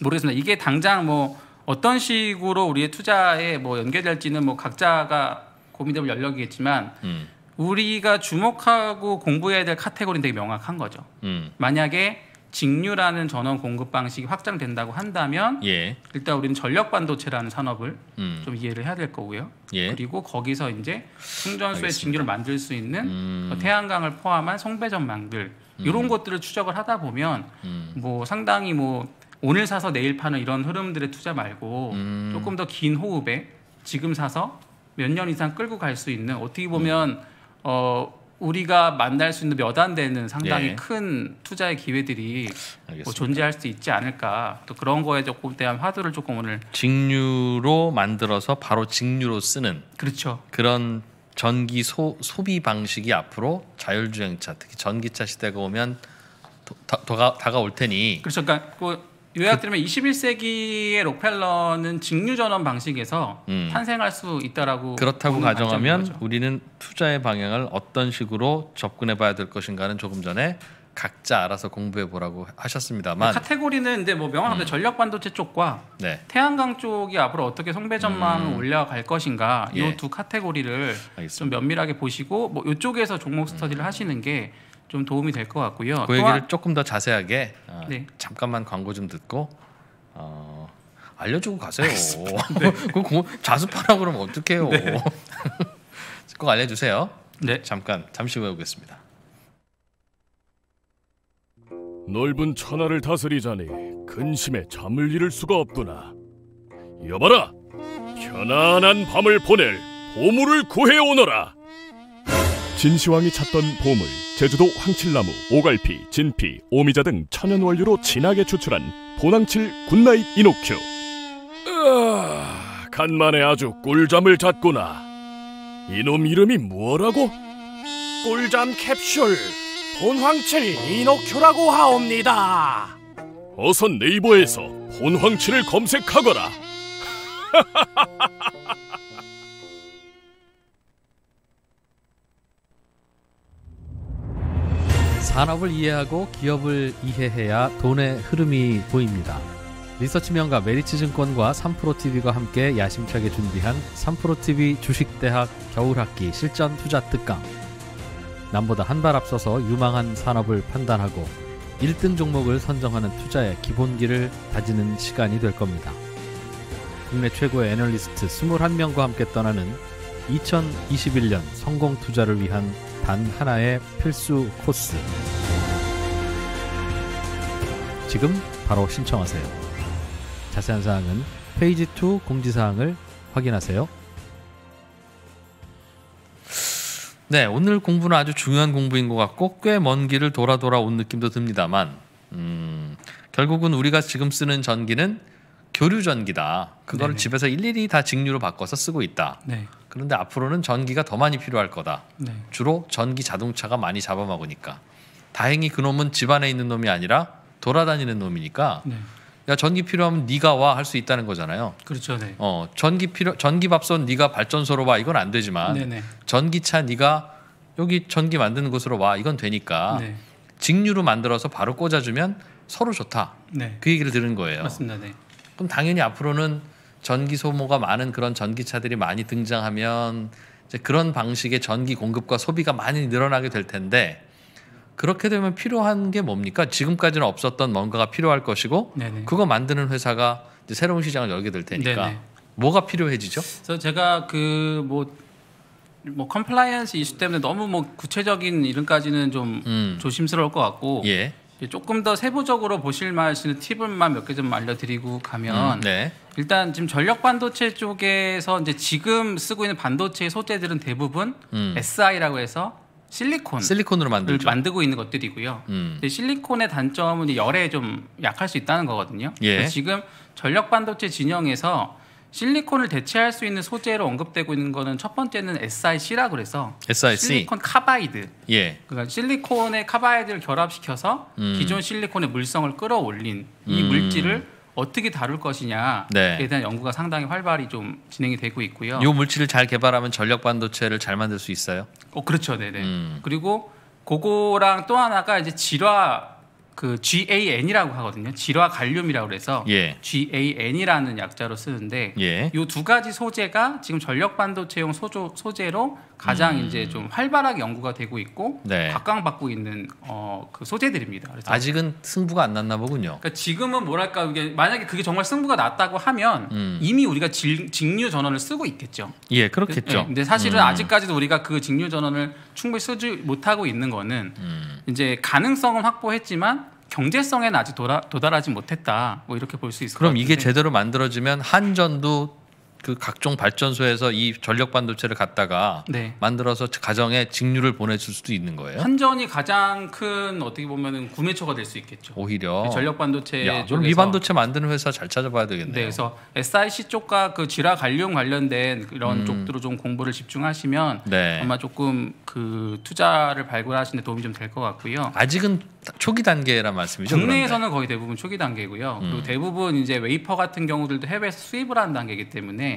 모르겠습니다. 이게 당장 뭐 어떤 식으로 우리의 투자에 뭐 연계될지는 뭐 각자가 고민되면 연령이겠지만 음. 우리가 주목하고 공부해야 될 카테고리는 되게 명확한 거죠. 음. 만약에 직류라는 전원 공급 방식이 확장된다고 한다면 예. 일단 우리는 전력 반도체라는 산업을 음. 좀 이해를 해야 될 거고요. 예. 그리고 거기서 이제 충전소의 직류를 만들 수 있는 음. 태양광을 포함한 송배전 망들 이런 음. 것들을 추적을 하다 보면 음. 뭐 상당히 뭐 오늘 사서 내일 파는 이런 흐름들의 투자 말고 음. 조금 더 긴 호흡에 지금 사서 몇 년 이상 끌고 갈 수 있는 어떻게 보면 음. 어 우리가 만날 수 있는 몇 안 되는 상당히 예. 큰 투자의 기회들이 뭐 존재할 수 있지 않을까 또 그런 거에 조금 대한 화두를 조금 오늘 직류로 만들어서 바로 직류로 쓰는 그렇죠 그런 전기 소, 소비 방식이 앞으로 자율주행차 특히 전기차 시대가 오면 더, 다, 다가올 테니 그렇죠. 그러니까 그 요약드리면 21세기의 록펠러는 직류 전원 방식에서 음. 탄생할 수 있다라고 그렇다고 가정하면 우리는 투자의 방향을 어떤 식으로 접근해 봐야 될 것인가는 조금 전에 각자 알아서 공부해 보라고 하셨습니다만 그 카테고리는 근데 뭐 명확하게 음. 전력 반도체 쪽과 네. 태양광 쪽이 앞으로 어떻게 성배 전망을 음. 올려갈 것인가 이두 예. 카테고리를 알겠습니다. 좀 면밀하게 보시고 뭐 이쪽에서 종목 스터디를 음. 하시는 게 좀 도움이 될 것 같고요. 그 얘기를 또한... 조금 더 자세하게 어, 네. 잠깐만 광고 좀 듣고 어, 알려주고 가세요. 네. 그 자습하라 그러면 어떡해요? 네. [LAUGHS] 꼭 알려주세요. 네. 잠깐 잠시 후에 오겠습니다. 넓은 천하를 다스리자니 근심에 잠을 잃을 수가 없구나. 여봐라, 편안한 밤을 보낼 보물을 구해오너라. 진시황이 찾던 보물, 제주도 황칠나무, 오갈피, 진피, 오미자 등 천연 원료로 진하게 추출한 보낭칠 굿나잇 이노큐. 아, 간만에 아주 꿀잠을 잤구나. 이놈 이름이 뭐라고? 꿀잠 캡슐. 본황칠 이노큐라고 하옵니다. 어서 네이버에서 본황칠을 검색하거라. [LAUGHS] 산업을 이해하고 기업을 이해해야 돈의 흐름이 보입니다. 리서치명가 메리츠증권과 3프로TV가 함께 야심차게 준비한 3프로TV 주식대학 겨울학기 실전투자 특강 남보다 한 발 앞서서 유망한 산업을 판단하고 1등 종목을 선정하는 투자의 기본기를 다지는 시간이 될 겁니다. 국내 최고의 애널리스트 21명과 함께 떠나는 2021년 성공 투자를 위한 단 하나의 필수 코스. 지금 바로 신청하세요. 자세한 사항은 페이지 2 공지사항을 확인하세요. 네, 오늘 공부는 아주 중요한 공부인 것 같고 꽤 먼 길을 돌아 돌아온 느낌도 듭니다만 음, 결국은 우리가 지금 쓰는 전기는 교류 전기다. 그걸 네네. 집에서 일일이 다 직류로 바꿔서 쓰고 있다. 네. 그런데 앞으로는 전기가 더 많이 필요할 거다. 네. 주로 전기 자동차가 많이 잡아먹으니까. 다행히 그놈은 집안에 있는 놈이 아니라 돌아다니는 놈이니까 네. 야 전기 필요하면 네가 와 할 수 있다는 거잖아요. 그렇죠. 네. 어 전기 필요 전기 밥솥 네가 발전소로 와 이건 안 되지만 네네. 전기차 네가 여기 전기 만드는 곳으로 와 이건 되니까 네. 직류로 만들어서 바로 꽂아주면 서로 좋다. 네. 그 얘기를 들은 거예요. 맞습니다. 네. 그럼 당연히 앞으로는 전기 소모가 많은 그런 전기차들이 많이 등장하면 이제 그런 방식의 전기 공급과 소비가 많이 늘어나게 될 텐데 그렇게 되면 필요한 게 뭡니까? 지금까지는 없었던 뭔가가 필요할 것이고 네네. 그거 만드는 회사가 새로운 시장을 열게 될 테니까 네네. 뭐가 필요해지죠? 그래서 제가 그뭐 뭐 컴플라이언스 뭐 이슈 때문에 너무 뭐 구체적인 이름까지는 좀 음. 조심스러울 것 같고 예. 조금 더 세부적으로 보실 만하시는 팁을만 몇 개 좀 알려드리고 가면 음, 네. 일단 지금 전력 반도체 쪽에서 이제 지금 쓰고 있는 반도체 소재들은 대부분 음. SI라고 해서 실리콘 실리콘으로 만들 만들고 있는 것들이고요. 음. 실리콘의 단점은 열에 좀 약할 수 있다는 거거든요. 예. 지금 전력 반도체 진영에서 실리콘을 대체할 수 있는 소재로 언급되고 있는 거는 첫 번째는 s i c 라 그래서 SIC. 실리콘 카바이드. 예. 그러니까 실리콘의 카바이드를 결합시켜서 음. 기존 실리콘의 물성을 끌어올린 이 음. 물질을 어떻게 다룰 것이냐에 네. 대한 연구가 상당히 활발히 좀 진행이 되고 있고요. 이 물질을 잘 개발하면 전력 반도체를 잘 만들 수 있어요? 어 그렇죠, 네네. 음. 그리고 그거랑 또 하나가 이제 질화 그 GAN이라고 하거든요. 질화 갈륨이라고 그래서 예. GAN이라는 약자로 쓰는데 예. 이두 가지 소재가 지금 전력 반도체용 소조, 소재로 가장 음. 이제 좀 활발하게 연구가 되고 있고 네. 각광받고 있는 어, 그 소재들입니다. 아직은 승부가 안 났나 보군요. 그러니까 지금은 뭐랄까 이게 만약에 그게 정말 승부가 났다고 하면 음. 이미 우리가 질, 직류 전원을 쓰고 있겠죠. 예, 그렇겠죠. 그, 근데 사실은 음. 아직까지도 우리가 그 직류 전원을 충분히 쓰지 못하고 있는 거는 음. 이제 가능성은 확보했지만 경제성에는 아직 도달하지 못했다. 뭐 이렇게 볼 수 있을 그럼 이게 제대로 만들어지면 한전도 그 각종 발전소에서 이 전력 반도체를 갖다가 네. 만들어서 가정에 직류를 보내줄 수도 있는 거예요. 한전이 가장 큰 어떻게 보면 구매처가 될 수 있겠죠. 오히려 그 전력 반도체 야, 그럼 이 반도체 만드는 회사 잘 찾아봐야 되겠네요. 네, 그래서 SIC 쪽과 그 질화 관련 관련된 이런 음. 쪽들로 좀 공부를 집중하시면 네. 아마 조금 그 투자를 발굴하시는 데 도움이 좀 될 것 같고요. 아직은 초기 단계란 말씀이죠. 국내에서는 그런데. 거의 대부분 초기 단계고요. 음. 그리고 대부분 이제 웨이퍼 같은 경우들도 해외에서 수입을 하는 단계이기 때문에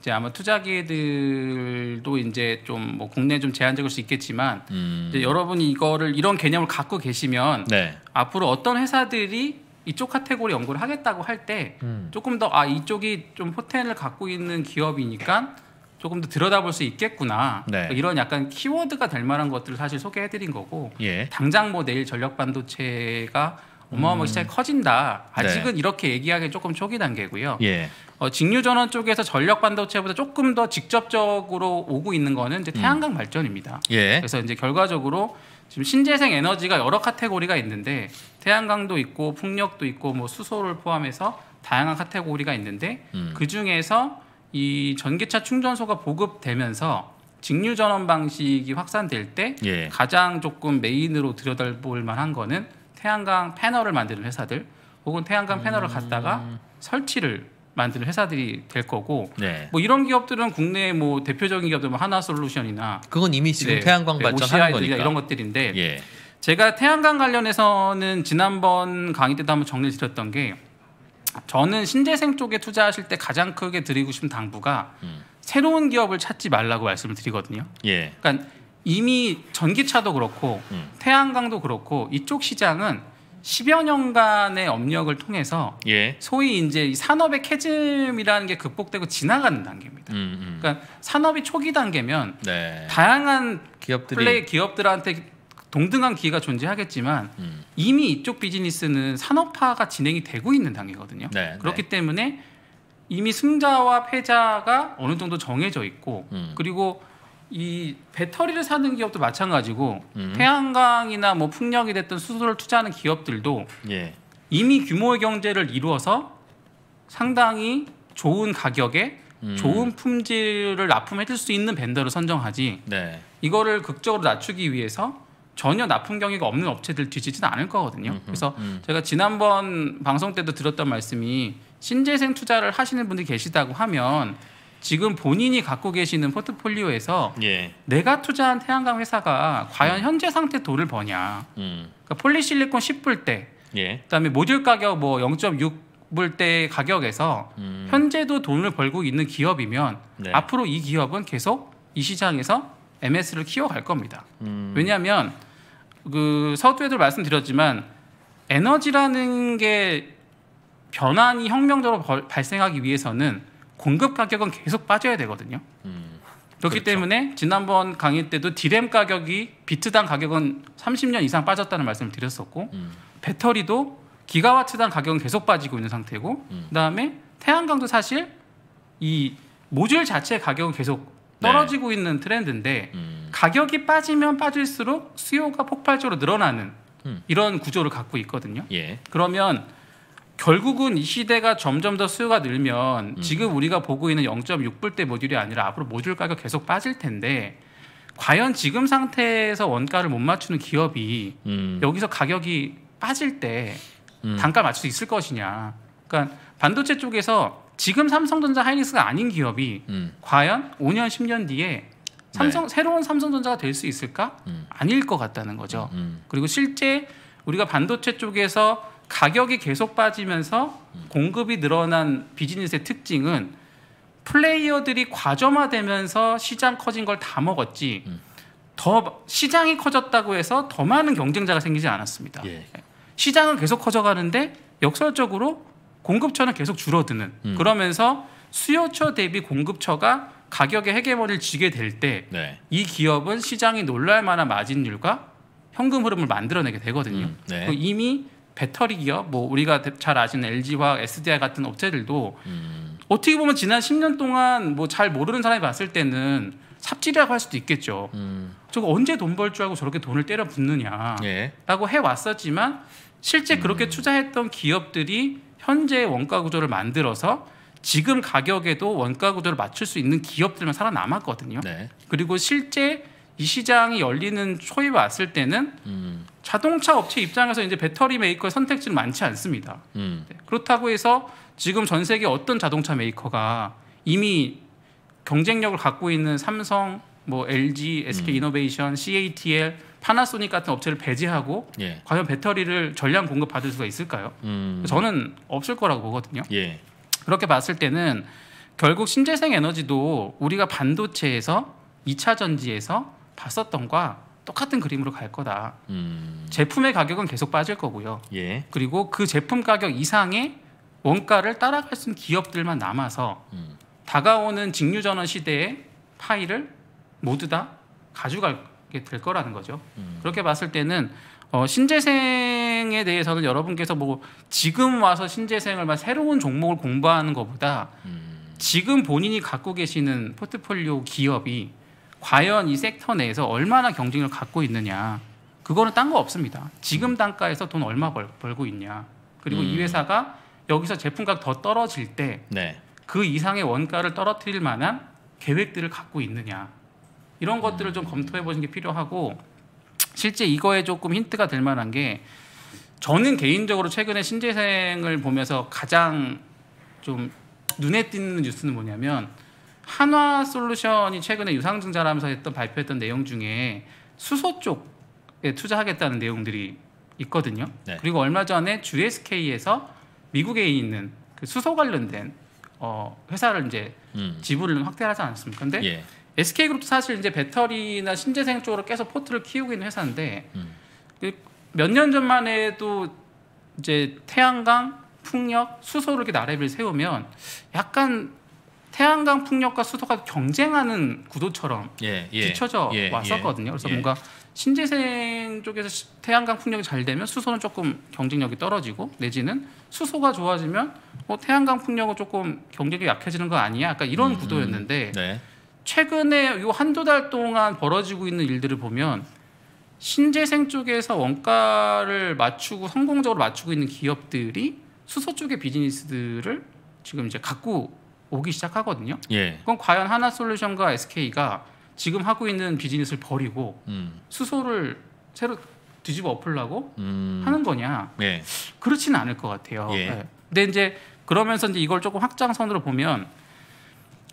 이제 아마 투자기들도 이제 좀뭐 국내 좀 뭐 제한적일 수 있겠지만 음. 여러분이 이거를 이런 개념을 갖고 계시면 네. 앞으로 어떤 회사들이 이쪽 카테고리 연구를 하겠다고 할때 음. 조금 더 아 이쪽이 좀 포텐을 갖고 있는 기업이니까 조금 더 들여다볼 수 있겠구나 네. 그러니까 이런 약간 키워드가 될 만한 것들을 사실 소개해드린 거고 예. 당장 뭐 내일 전력 반도체가 어마어마하게 음. 시 커진다 아직은 네. 이렇게 얘기하기 조금 초기 단계고요. 예. 어, 직류 전원 쪽에서 전력 반도체보다 조금 더 직접적으로 오고 있는 거는 이제 음. 태양광 음. 발전입니다. 예. 그래서 이제 결과적으로 지금 신재생 에너지가 여러 카테고리가 있는데 태양광도 있고 풍력도 있고 뭐 수소를 포함해서 다양한 카테고리가 있는데 음. 그 중에서 이 전기차 충전소가 보급되면서 직류 전원 방식이 확산될 때 예. 가장 조금 메인으로 들여다볼 만한 거는 태양광 패널을 만드는 회사들 혹은 태양광 패널을 음. 갖다가 설치를 만드는 회사들이 될 거고 네. 뭐 이런 기업들은 국내 뭐 대표적인 기업들 뭐 하나솔루션이나 그건 이미 지금 네, 태양광 네, 발전 하는 거니까 이런 것들인데 예. 제가 태양광 관련해서는 지난번 강의 때도 한번 정리 드렸던 게 저는 신재생 쪽에 투자하실 때 가장 크게 드리고 싶은 당부가 음. 새로운 기업을 찾지 말라고 말씀을 드리거든요. 예. 그러니까 이미 전기차도 그렇고 음. 태양광도 그렇고 이쪽 시장은 10여 년간의 업력을 통해서 예. 소위 이제 산업의 캐즘이라는 게 극복되고 지나가는 단계입니다. 음, 음. 그러니까 산업이 초기 단계면 네. 다양한 기업들이... 플레이 기업들한테 동등한 기회가 존재하겠지만 음. 이미 이쪽 비즈니스는 산업화가 진행이 되고 있는 단계거든요. 네, 네. 그렇기 네. 때문에 이미 승자와 패자가 어느 정도 정해져 있고 음. 그리고 이 배터리를 사는 기업도 마찬가지고 음. 태양광이나 뭐 풍력이 됐던 수소를 투자하는 기업들도 예. 이미 규모의 경제를 이루어서 상당히 좋은 가격에 음. 좋은 품질을 납품해줄 수 있는 벤더를 선정하지 네. 이거를 극적으로 낮추기 위해서 전혀 납품 경위가 없는 업체들 뒤지지는 않을 거거든요. 음흠, 그래서 음. 제가 지난번 방송 때도 들었던 말씀이 신재생 투자를 하시는 분들이 계시다고 하면 지금 본인이 갖고 계시는 포트폴리오에서 예. 내가 투자한 태양광 회사가 과연 음. 현재 상태 돈을 버냐. 음. 그러니까 폴리실리콘 10불 때, 예. 그다음에 모듈 가격 뭐 0.6불 때 가격에서 음. 현재도 돈을 벌고 있는 기업이면 네. 앞으로 이 기업은 계속 이 시장에서 MS를 키워갈 겁니다. 음. 왜냐하면 그 서두에도 말씀드렸지만 에너지라는 게 변환이 혁명적으로 벌, 발생하기 위해서는 공급 가격은 계속 빠져야 되거든요. 음, 그렇기 그렇죠. 때문에 지난번 강의 때도 디램 가격이 비트당 가격은 30년 이상 빠졌다는 말씀을 드렸었고 음. 배터리도 기가와트당 가격은 계속 빠지고 있는 상태고 음. 그다음에 태양광도 사실 이 모듈 자체의 가격은 계속 네. 떨어지고 네. 있는 트렌드인데 음. 가격이 빠지면 빠질수록 수요가 폭발적으로 늘어나는 음. 이런 구조를 갖고 있거든요. 예. 그러면 결국은 이 시대가 점점 더 수요가 늘면 음. 지금 우리가 보고 있는 0.6불대 모듈이 아니라 앞으로 모듈 가격 계속 빠질 텐데 과연 지금 상태에서 원가를 못 맞추는 기업이 음. 여기서 가격이 빠질 때 음. 단가 맞출 수 있을 것이냐. 그러니까 반도체 쪽에서 지금 삼성전자 하이닉스가 아닌 기업이 음. 과연 5년 10년 뒤에 네. 삼성 네. 새로운 삼성전자가 될 수 있을까? 음. 아닐 것 같다는 거죠. 음. 음. 그리고 실제 우리가 반도체 쪽에서 가격이 계속 빠지면서 공급이 늘어난 비즈니스의 특징은 플레이어들이 과점화되면서 시장 커진 걸 다 먹었지 음. 더 시장이 커졌다고 해서 더 많은 경쟁자가 생기지 않았습니다. 예. 시장은 계속 커져가는데 역설적으로 공급처는 계속 줄어드는 음. 그러면서 수요처 대비 공급처가 가격의 헤계모니를 지게 될 때이 네. 기업은 시장이 놀랄 만한 마진율과 현금 흐름을 만들어내게 되거든요. 음. 네. 이미 배터리 기업, 뭐 우리가 잘 아시는 LG화, SDI 같은 업체들도 음. 어떻게 보면 지난 10년 동안 뭐 잘 모르는 사람이 봤을 때는 삽질이라고 할 수도 있겠죠. 음. 저거 언제 돈 벌 줄 알고 저렇게 돈을 때려 붓느냐라고 예. 해 왔었지만 실제 음. 그렇게 투자했던 기업들이 현재 원가 구조를 만들어서 지금 가격에도 원가 구조를 맞출 수 있는 기업들만 살아남았거든요. 네. 그리고 실제 이 시장이 열리는 초에 왔을 때는 음. 자동차 업체 입장에서 이제 배터리 메이커의 선택지는 많지 않습니다. 음. 네, 그렇다고 해서 지금 전 세계 어떤 자동차 메이커가 이미 경쟁력을 갖고 있는 삼성, 뭐 LG, SK 음. 이노베이션, 음. CATL, 파나소닉 같은 업체를 배제하고 예. 과연 배터리를 전량 공급 받을 수가 있을까요? 음. 저는 없을 거라고 보거든요. 예. 그렇게 봤을 때는 결국 신재생 에너지도 우리가 반도체에서 이차 전지에서 봤었던과 똑같은 그림으로 갈 거다. 음. 제품의 가격은 계속 빠질 거고요. 예. 그리고 그 제품 가격 이상의 원가를 따라갈 수 있는 기업들만 남아서 음. 다가오는 직류전원 시대의 파일을 모두 다 가져가게 될 거라는 거죠. 음. 그렇게 봤을 때는 어, 신재생에 대해서는 여러분께서 뭐 지금 와서 신재생을 막 새로운 종목을 공부하는 것보다 음. 지금 본인이 갖고 계시는 포트폴리오 기업이 과연 이 섹터 내에서 얼마나 경쟁을 갖고 있느냐. 그거는 딴 거 없습니다. 지금 단가에서 돈 얼마 벌, 고 있냐. 그리고 음. 이 회사가 여기서 제품 값더 떨어질 때그 네. 그 이상의 원가를 떨어뜨릴 만한 계획들을 갖고 있느냐. 이런 것들을 좀 음. 검토해 보시는 게 필요하고 실제 이거에 조금 힌트가 될 만한 게 저는 개인적으로 최근에 신재생을 보면서 가장 좀 눈에 띄는 뉴스는 뭐냐면 한화 솔루션이 최근에 유상증자라면서 했던 발표했던 내용 중에 수소 쪽에 투자하겠다는 내용들이 있거든요. 네. 그리고 얼마 전에 GSK에서 미국에 있는 그 수소 관련된 어, 회사를 이제 음. 지분을 확대하지 않았습니까? 근데 예. SK그룹도 사실 이제 배터리나 신재생 쪽으로 계속 포트를 키우고 있는 회사인데 음. 그 몇년 전만 해도 이제 태양광, 풍력, 수소를 이렇게 나래비를 세우면 약간 태양광 풍력과 수소가 경쟁하는 구도처럼 예, 예, 비춰져 예, 예, 왔었거든요. 그래서 예. 뭔가 신재생 쪽에서 태양광 풍력이 잘 되면 수소는 조금 경쟁력이 떨어지고 내지는 수소가 좋아지면 뭐 태양광 풍력은 조금 경쟁력이 약해지는 거 아니야? 약간 이런 음, 음, 구도였는데 네. 최근에 요 한두 달 동안 벌어지고 있는 일들을 보면 신재생 쪽에서 원가를 맞추고 성공적으로 맞추고 있는 기업들이 수소 쪽의 비즈니스들을 지금 이제 갖고 오기 시작하거든요. 예. 그럼 과연 하나솔루션과 SK가 지금 하고 있는 비즈니스를 버리고 음. 수소를 새로 뒤집어 엎으려고 음. 하는 거냐? 예. 그렇지는 않을 것 같아요. 예. 네. 근데 이제 그러면서 이제 이걸 조금 확장선으로 보면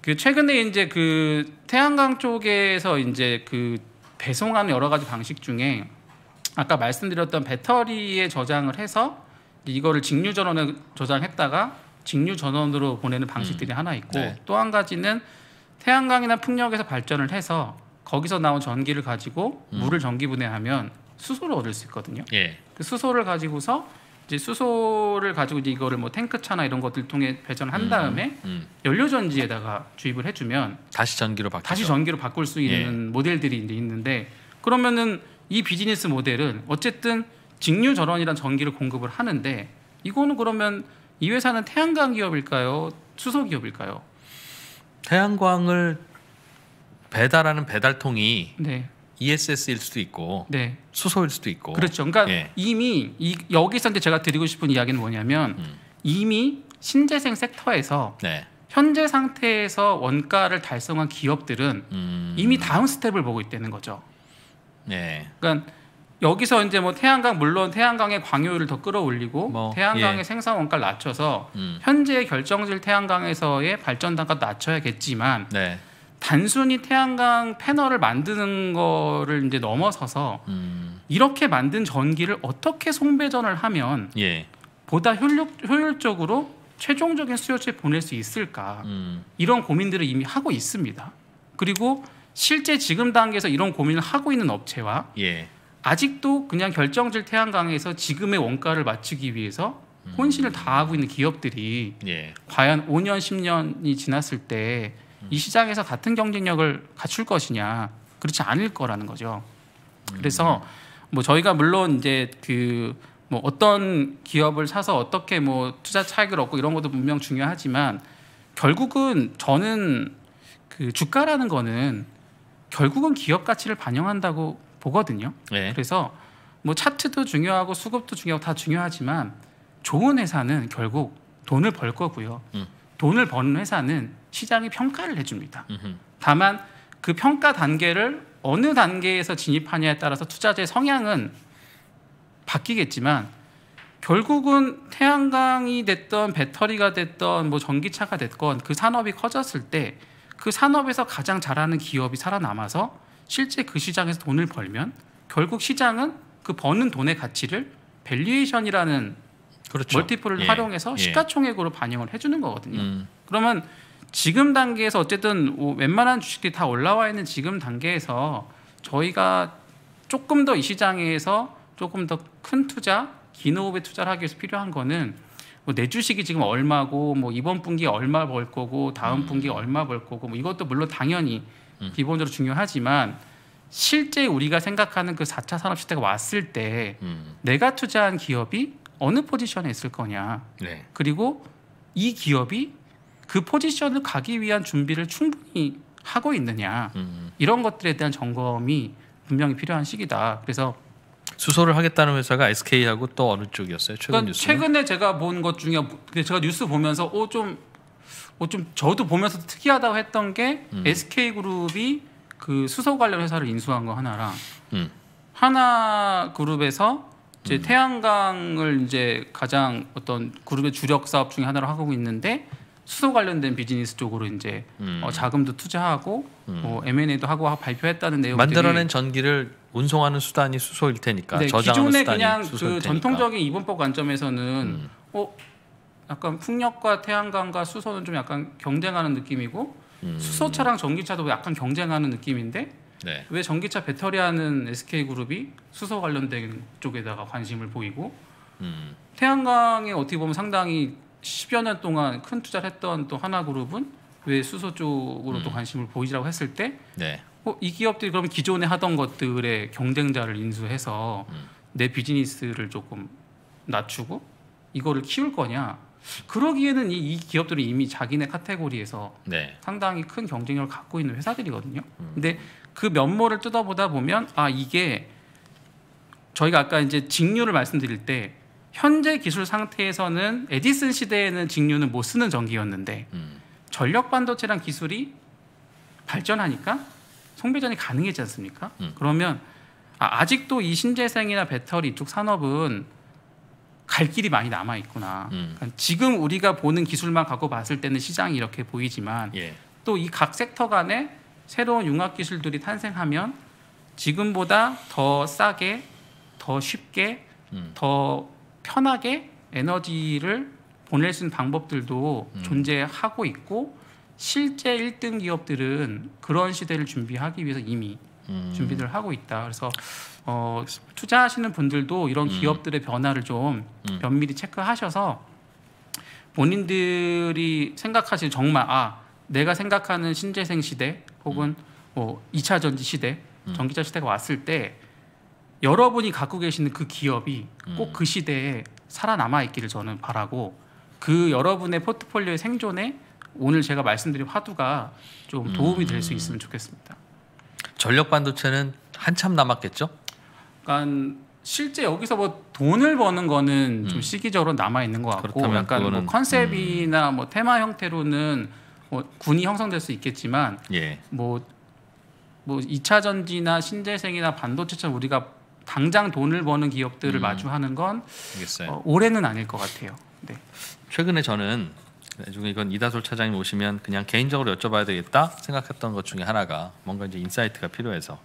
그 최근에 이제 그 태양광 쪽에서 이제 그 배송하는 여러 가지 방식 중에 아까 말씀드렸던 배터리에 저장을 해서 이거를 직류 전원에 저장했다가 직류 전원으로 보내는 방식들이 음. 하나 있고 네. 또한 가지는 태양광이나 풍력에서 발전을 해서 거기서 나온 전기를 가지고 음. 물을 전기 분해하면 수소를 얻을 수 있거든요. 예. 그 수소를 가지고서 이제 수소를 가지고 이제 이거를 뭐 탱크차나 이런 것들 통해 배전한 음, 다음에 음. 연료 전지에다가 주입을 해주면 다시 전기로 바뀌 다시 전기로 바꿀 수 있는 예. 모델들이 이제 있는데 그러면은 이 비즈니스 모델은 어쨌든 직류 전원이란 전기를 공급을 하는데 이거는 그러면 이 회사는 태양광 기업일까요? 수소 기업일까요? 태양광을 배달하는 배달통이 네. ESS일 수도 있고 네. 수소일 수도 있고 그렇죠. 그러니까 예. 이미 이, 여기서 이제 제가 드리고 싶은 이야기는 뭐냐면 음. 이미 신재생 섹터에서 네. 현재 상태에서 원가를 달성한 기업들은 음. 이미 다음 스텝을 보고 있다는 거죠. 네. 그러니까 여기서 이제 뭐 태양광 물론 태양광의 광효율을 더 끌어올리고 뭐, 예. 태양광의 예. 생산 원가를 낮춰서 음. 현재 의 결정질 태양광에서의 발전 단가 낮춰야겠지만 네. 단순히 태양광 패널을 만드는 거를 이제 넘어서서 음. 이렇게 만든 전기를 어떻게 송배전을 하면 예. 보다 효율, 적으로 최종적인 수요처에 보낼 수 있을까 음. 이런 고민들을 이미 하고 있습니다. 그리고 실제 지금 단계에서 이런 고민을 하고 있는 업체와 예. 아직도 그냥 결정질 태양광에서 지금의 원가를 맞추기 위해서 혼신을 음. 다하고 있는 기업들이 예. 과연 5년 10년이 지났을 때이 음. 시장에서 같은 경쟁력을 갖출 것이냐 그렇지 않을 거라는 거죠. 그래서 음. 뭐 저희가 물론 이제 그 뭐 어떤 기업을 사서 어떻게 뭐 투자 차익을 얻고 이런 것도 분명 중요하지만 결국은 저는 그 주가라는 거는 결국은 기업 가치를 반영한다고 보거든요. 네. 그래서 뭐 차트도 중요하고 수급도 중요하고 다 중요하지만 좋은 회사는 결국 돈을 벌 거고요. 음. 돈을 버는 회사는 시장이 평가를 해줍니다. 음흠. 다만 그 평가 단계를 어느 단계에서 진입하냐에 따라서 투자자의 성향은 바뀌겠지만 결국은 태양광이 됐던 배터리가 됐던 뭐 전기차가 됐건 그 산업이 커졌을 때 그 산업에서 가장 잘하는 기업이 살아남아서 실제 그 시장에서 돈을 벌면 결국 시장은 그 버는 돈의 가치를 밸류에이션이라는 그렇죠. 멀티플을 예. 활용해서 예. 시가총액으로 반영을 해주는 거거든요. 음. 그러면 지금 단계에서 어쨌든 웬만한 주식들이 다 올라와 있는 지금 단계에서 저희가 조금 더 이 시장에서 조금 더 큰 투자, 긴 호흡의 투자를 하기 위해서 필요한 거는 뭐내 주식이 지금 얼마고 뭐 이번 분기 얼마 벌 거고 다음 음. 분기 얼마 벌 거고 뭐 이것도 물론 당연히 음. 기본적으로 중요하지만 실제 우리가 생각하는 그 4차 산업 시대가 왔을 때 음. 내가 투자한 기업이 어느 포지션에 있을 거냐. 네. 그리고 이 기업이 그 포지션을 가기 위한 준비를 충분히 하고 있느냐. 음. 이런 것들에 대한 점검이 분명히 필요한 시기다. 그래서 수소를 하겠다는 회사가 SK하고 또 어느 쪽이었어요? 최근 그러니까 뉴스 최근에 제가 본 것 중에 제가 뉴스 보면서 어좀 뭐좀 저도 보면서 특이하다고 했던 게 음. SK 그룹이 그 수소 관련 회사를 인수한 거 하나랑 음. 하나 그룹에서 이제 음. 태양광을 이제 가장 어떤 그룹의 주력 사업 중에 하나로 하고 있는데 수소 관련된 비즈니스 쪽으로 이제 음. 어, 자금도 투자하고 음. 뭐 M&A도 하고 발표했다는 내용 만들어낸 전기를 운송하는 수단이 수소일 테니까 네, 기존의 그냥 그 테니까. 전통적인 이번법 관점에서는 음. 어 약간 풍력과 태양광과 수소는 좀 약간 경쟁하는 느낌이고 음. 수소차랑 전기차도 약간 경쟁하는 느낌인데 네. 왜 전기차 배터리하는 SK 그룹이 수소 관련된 쪽에다가 관심을 보이고 음. 태양광에 어떻게 보면 상당히 10여 년 동안 큰 투자를 했던 또 하나 그룹은 왜 수소 쪽으로 음. 관심을 보이라고 했을 때 네. 어, 이 기업들이 그러면 기존에 하던 것들의 경쟁자를 인수해서 음. 내 비즈니스를 조금 낮추고 이거를 키울 거냐 그러기에는 이, 이기업들이 이미 자기네 카테고리에서 네. 상당히 큰 경쟁력을 갖고 있는 회사들이거든요. 음. 근데 그 면모를 뜯어보다 보면 아 이게 저희가 아까 이제 직류를 말씀드릴 때 현재 기술 상태에서는 에디슨 시대에는 직류는 못 쓰는 전기였는데 음. 전력 반도체란 기술이 발전하니까 송배전이 가능했지 않습니까? 음. 그러면 아, 아직도 이 신재생이나 배터리 이쪽 산업은 갈 길이 많이 남아 있구나. 음. 그러니까 지금 우리가 보는 기술만 갖고 봤을 때는 시장이 이렇게 보이지만 예. 또이 각 섹터 간에 새로운 융합 기술들이 탄생하면 지금보다 더 싸게, 더 쉽게, 음. 더 편하게 에너지를 보낼 수 있는 방법들도 음. 존재하고 있고 실제 1등 기업들은 그런 시대를 준비하기 위해서 이미 음. 준비를 하고 있다. 그래서 어, 투자하시는 분들도 이런 음. 기업들의 변화를 좀 음. 면밀히 체크하셔서 본인들이 생각하실 정말 아 내가 생각하는 신재생 시대 혹은 음. 뭐 2차 전지 시대, 전기차 시대가 왔을 때 여러분이 갖고 계시는 그 기업이 꼭 그 시대에 살아남아 있기를 저는 바라고 그 여러분의 포트폴리오의 생존에 오늘 제가 말씀드린 화두가 좀 도움이 될 수 있으면 좋겠습니다. 전력 반도체는 한참 남았겠죠? 그러 실제 여기서 뭐 돈을 버는 거는 음. 좀 시기적으로 남아 있는 것 같고 약간 뭐 컨셉이나 음. 뭐 테마 형태로는 뭐 군이 형성될 수 있겠지만 뭐뭐 예. 뭐 2차 뭐 전지나 신재생이나 반도체처럼 우리가 당장 돈을 버는 기업들을 음. 마주하는 건 알겠어요. 어, 올해는 아닐 것 같아요. 네. 최근에 저는 나중에 네, 이건 이다솔 차장님 오시면 그냥 개인적으로 여쭤봐야 되겠다 생각했던 것 중에 하나가 뭔가 이제 인사이트가 필요해서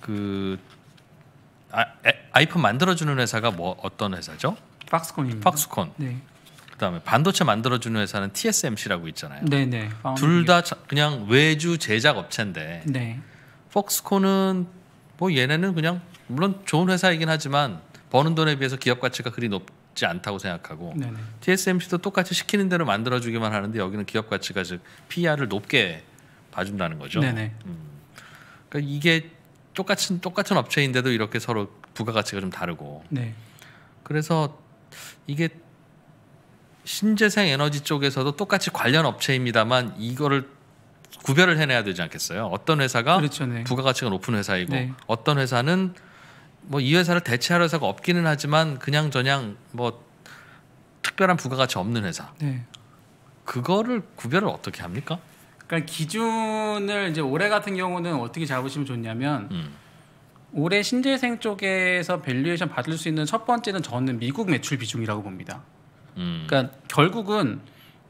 그 아, 아이폰 만들어주는 회사가 뭐 어떤 회사죠? 팍스콘입니다. 팍스콘. 네. 그다음에 반도체 만들어주는 회사는 TSMC라고 있잖아요. 네네. 네. 둘다 그냥 외주 제작 업체인데. 네. 폭스콘은 뭐 얘네는 그냥 물론 좋은 회사이긴 하지만 버는 돈에 비해서 기업 가치가 그리 높 맞지 않다고 생각하고 네네. TSMC도 똑같이 시키는 대로 만들어주기만 하는데 여기는 기업 가치가 즉 PR을 높게 봐준다는 거죠. 음. 그러니까 이게 똑같은 똑같은 업체인데도 이렇게 서로 부가가치가 좀 다르고. 네. 그래서 이게 신재생 에너지 쪽에서도 똑같이 관련 업체입니다만 이거를 구별을 해내야 되지 않겠어요? 어떤 회사가 그렇죠, 네. 부가가치가 높은 회사이고 네. 어떤 회사는 뭐이 회사를 대체할 회사가 없기는 하지만 그냥 저냥 뭐 특별한 부가가치 없는 회사. 네. 그거를 구별을 어떻게 합니까? 그러니까 기준을 이제 올해 같은 경우는 어떻게 잡으시면 좋냐면 음. 올해 신재생 쪽에서 밸류에이션 받을 수 있는 첫 번째는 저는 미국 매출 비중이라고 봅니다. 음. 그러니까 결국은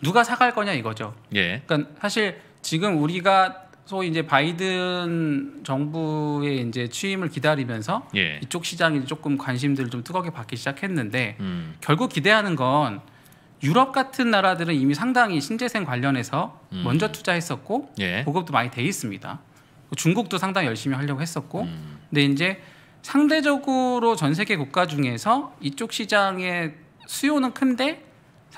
누가 사갈 거냐 이거죠. 예. 그러니까 사실 지금 우리가 소위 이제 바이든 정부의 이제 취임을 기다리면서 예. 이쪽 시장이 조금 관심들을 좀 뜨겁게 받기 시작했는데 음. 결국 기대하는 건 유럽 같은 나라들은 이미 상당히 신재생 관련해서 음. 먼저 투자했었고 예. 보급도 많이 돼 있습니다. 중국도 상당히 열심히 하려고 했었고 음. 근데 이제 상대적으로 전 세계 국가 중에서 이쪽 시장의 수요는 큰데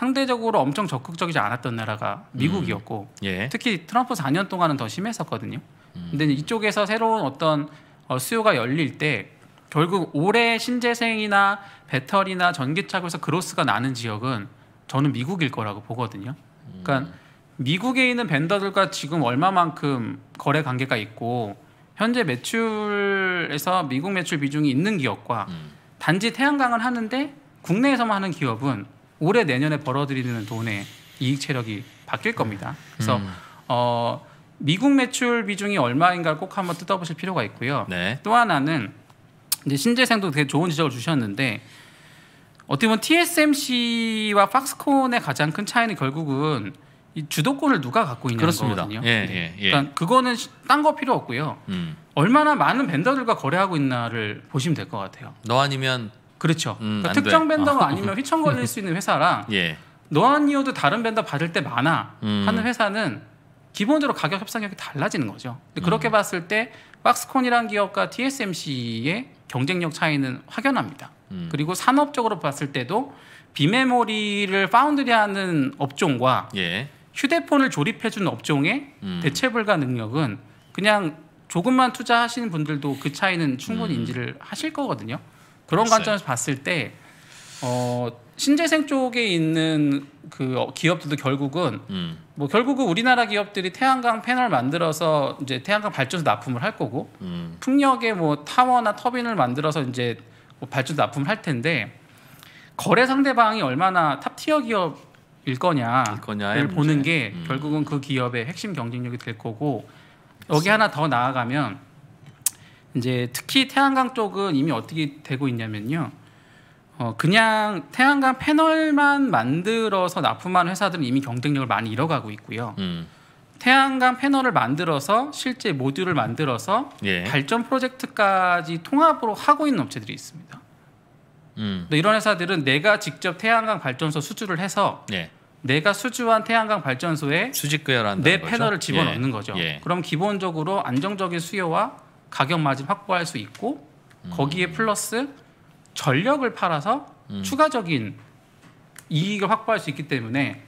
상대적으로 엄청 적극적이지 않았던 나라가 미국이었고 음. 예. 특히 트럼프 4년 동안은 더 심했었거든요. 음. 근데 이쪽에서 새로운 어떤 어, 수요가 열릴 때 결국 올해 신재생이나 배터리나 전기차에서 그로스가 나는 지역은 저는 미국일 거라고 보거든요. 그러니까 음. 미국에 있는 벤더들과 지금 얼마만큼 거래 관계가 있고 현재 매출에서 미국 매출 비중이 있는 기업과 음. 단지 태양광을 하는데 국내에서만 하는 기업은 올해 내년에 벌어들이는 돈의 이익 체력이 바뀔 겁니다. 네. 그래서 음. 어, 미국 매출 비중이 얼마인가를 꼭 한번 뜯어보실 필요가 있고요. 네. 또 하나는 이제 신재생도 되게 좋은 지적을 주셨는데 어떻게 보면 TSMC와 팍스콘의 가장 큰 차이는 결국은 이 주도권을 누가 갖고 있는 거거든요. 예, 네. 예, 예. 그러니까 그거는 딴 거 필요 없고요. 음. 얼마나 많은 벤더들과 거래하고 있나를 보시면 될 것 같아요. 너 아니면 그렇죠. 음, 그러니까 특정 밴더가 어. 아. 아니면 휘청 거릴수 있는 회사랑 [LAUGHS] 예. 노안이어도 다른 밴더 받을 때 많아 음. 하는 회사는 기본적으로 가격 협상력이 달라지는 거죠. 근데 그렇게 음. 봤을 때 박스콘이란 기업과 TSMC의 경쟁력 차이는 확연합니다. 음. 그리고 산업적으로 봤을 때도 비메모리를 파운드리하는 업종과 예. 휴대폰을 조립해주는 업종의 음. 대체 불가 능력은 그냥 조금만 투자하시는 분들도 그 차이는 충분히 음. 인지를 하실 거거든요. 그런 관점에서 봤을 때 어, 신재생 쪽에 있는 그 어, 기업들도 결국은 음. 뭐 결국은 우리나라 기업들이 태양광 패널 만들어서 이제 태양광 발전소 납품을 할 거고 음. 풍력에 뭐 타워나 터빈을 만들어서 이제 뭐 발전소 납품을 할 텐데 거래 상대방이 얼마나 탑티어 기업일 거냐를 거냐, 보는 게 음. 결국은 그 기업의 핵심 경쟁력이 될 거고 여기 하나 더 나아가면 이제 특히 태양광 쪽은 이미 어떻게 되고 있냐면요. 어, 그냥 태양광 패널만 만들어서 납품한 회사들은 이미 경쟁력을 많이 잃어가고 있고요. 음. 태양광 패널을 만들어서 실제 모듈을 만들어서 예. 발전 프로젝트까지 통합으로 하고 있는 업체들이 있습니다. 음. 이런 회사들은 내가 직접 태양광 발전소 수주를 해서 예. 내가 수주한 태양광 발전소에 수직구열한내 패널을 집어넣는 예. 거죠. 예. 그럼 기본적으로 안정적인 수요와 가격 마진 확보할 수 있고 음. 거기에 플러스 전력을 팔아서 음. 추가적인 이익을 확보할 수 있기 때문에